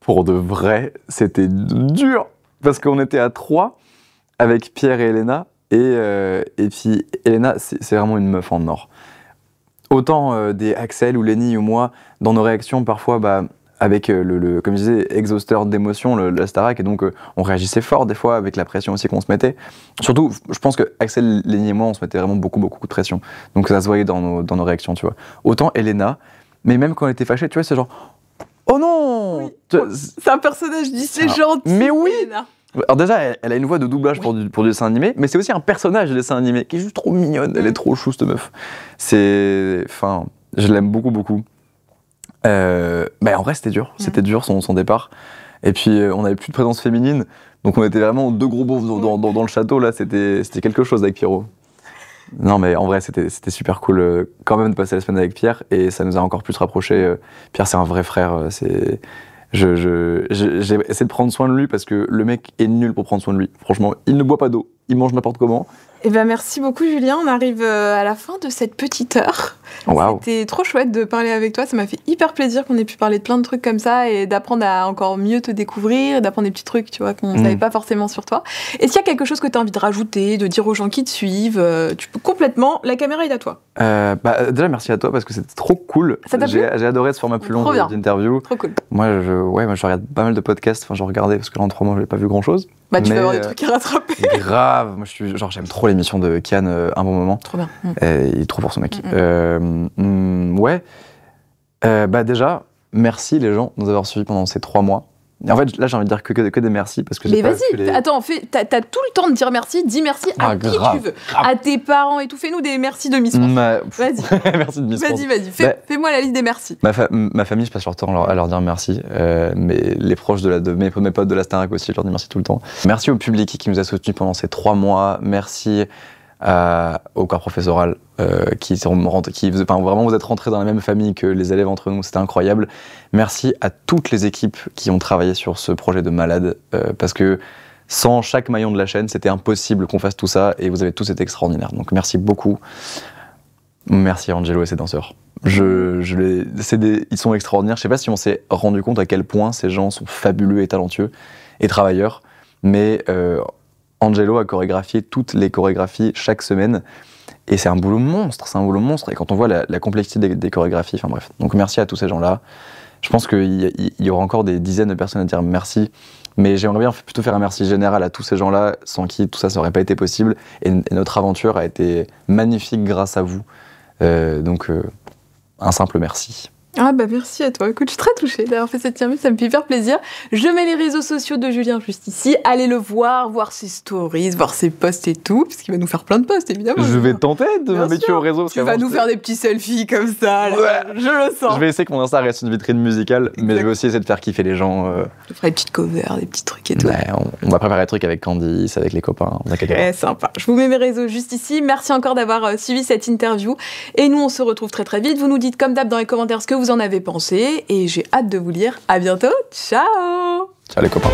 Pour de vrai, c'était dur, parce qu'on était à trois avec Pierre et Elena, et, euh, et puis Elena, c'est vraiment une meuf en or. Autant des Axel ou Lenny ou moi, dans nos réactions, parfois, bah, avec euh, le, comme je disais, exhausteur d'émotions, le starak et donc euh, on réagissait fort des fois avec la pression aussi qu'on se mettait. Surtout, je pense que Axel, Lénie et moi, on se mettait vraiment beaucoup, beaucoup de pression. Donc ça se voyait dans nos, dans nos réactions, tu vois. Autant Elena, mais même quand elle était fâchée, tu vois, c'est genre, oh non C'est un personnage c'est ah. gentil. Mais oui Alors déjà, elle, a une voix de doublage pour, du, pour dessin animé, mais c'est aussi un personnage de dessin animé qui est juste trop mignonne, elle est mm. trop chou cette meuf. C'est... Enfin, je l'aime beaucoup, beaucoup. Euh, bah, en vrai, c'était dur. C'était mm. dur son, son, départ. Et puis, euh, on n'avait plus de présence féminine. Donc, on était vraiment deux gros beaufs dans, le château. Là, c'était quelque chose avec Pierrot. Non, mais en vrai, c'était super cool euh, quand même de passer la semaine avec Pierre. Et ça nous a encore plus rapprochés. Euh, Pierre, c'est un vrai frère. C'est. Je, je, essayé de prendre soin de lui parce que le mec est nul pour prendre soin de lui. Franchement, il ne boit pas d'eau, il mange n'importe comment, eh ben merci beaucoup Julien, on arrive euh, à la fin de cette petite heure. tu C'était trop chouette de parler avec toi, ça m'a fait hyper plaisir qu'on ait pu parler de plein de trucs comme ça et d'apprendre à encore mieux te découvrir, d'apprendre des petits trucs, tu vois, qu'on ne mm. savait pas forcément sur toi. Est-ce qu'il y a quelque chose que tu as envie de rajouter, de dire aux gens qui te suivent euh, Tu peux complètement, la caméra est à toi. Euh, bah, déjà merci à toi parce que c'était trop cool. j'ai, adoré ce format plus long d'interview. Trop cool. Moi je, ouais, moi, je regarde pas mal de podcasts, enfin j'en regardais parce que là en je n'ai pas vu grand chose. Bah, tu vas avoir des euh, trucs à rattraper. Grave. Moi, je genre, j'aime trop l'émission de Kian, euh, Un bon moment. Trop bien. Mm. il est trop pour son mec. Euh, mm, ouais. bah, déjà, merci les gens de nous avoir suivis pendant ces trois mois. En fait, là, j'ai envie de dire que, des merci parce que. Mais vas-y, attends, attends, t'as tout le temps de dire merci, dis merci à ah, qui tu veux, ah. à tes parents et tout. Fais-nous des merci de Miss Vas-y. merci de Vas-y, bah- fais-moi la liste des merci. Ma, famille, je passe leur temps à leur, dire merci. Euh, mais les proches de, la, de mes, mes, potes de la Starac aussi, je leur dis merci tout le temps. Merci au public qui nous a soutenus pendant ces trois mois. Merci euh, au corps professoral euh, qui sont qui vraiment vous êtes rentrés dans la même famille que les élèves entre nous, c'était incroyable. Merci à toutes les équipes qui ont travaillé sur ce projet de malade euh, parce que sans chaque maillon de la chaîne, c'était impossible qu'on fasse tout ça et vous avez tous été extraordinaires. Donc merci beaucoup. Merci Angelo et ses danseurs. Je, je les, ils sont extraordinaires. Je sais pas si on s'est rendu compte à quel point ces gens sont fabuleux et talentueux et travailleurs, mais Angelo a chorégraphié toutes les chorégraphies chaque semaine. Et c'est un boulot monstre, c'est un boulot monstre. Et quand on voit la, complexité des, chorégraphies, enfin bref. Donc merci à tous ces gens-là. Je pense qu'il y, aura encore des dizaines de personnes à dire merci. Mais j'aimerais bien plutôt faire un merci général à tous ces gens-là, sans qui tout ça n'aurait pas été possible. Et, notre aventure a été magnifique grâce à vous. Euh, donc, euh, un simple merci. Ah bah merci à toi. Écoute, je suis très touchée d'avoir fait cette interview, ça me fait hyper plaisir. Je mets les réseaux sociaux de Julien juste ici. Allez le voir, voir ses stories, voir ses posts et tout, parce qu'il va nous faire plein de posts évidemment. Je vais tenter de me mettre au réseau. Tu vas nous faire des petits selfies comme ça. Je le sens. Je vais essayer que mon Insta reste une vitrine musicale, mais je vais aussi essayer de faire kiffer les gens. Je euh. ferai des petites covers, des petits trucs et tout. Ouais, on, va préparer des trucs avec Candice, avec les copains. On ouais, sympa. Je vous mets mes réseaux juste ici. Merci encore d'avoir euh, suivi cette interview. Et nous, on se retrouve très très vite. Vous nous dites comme d'hab dans les commentaires ce que vous vous en avez pensé et j'ai hâte de vous lire. À bientôt. Ciao Ciao les copains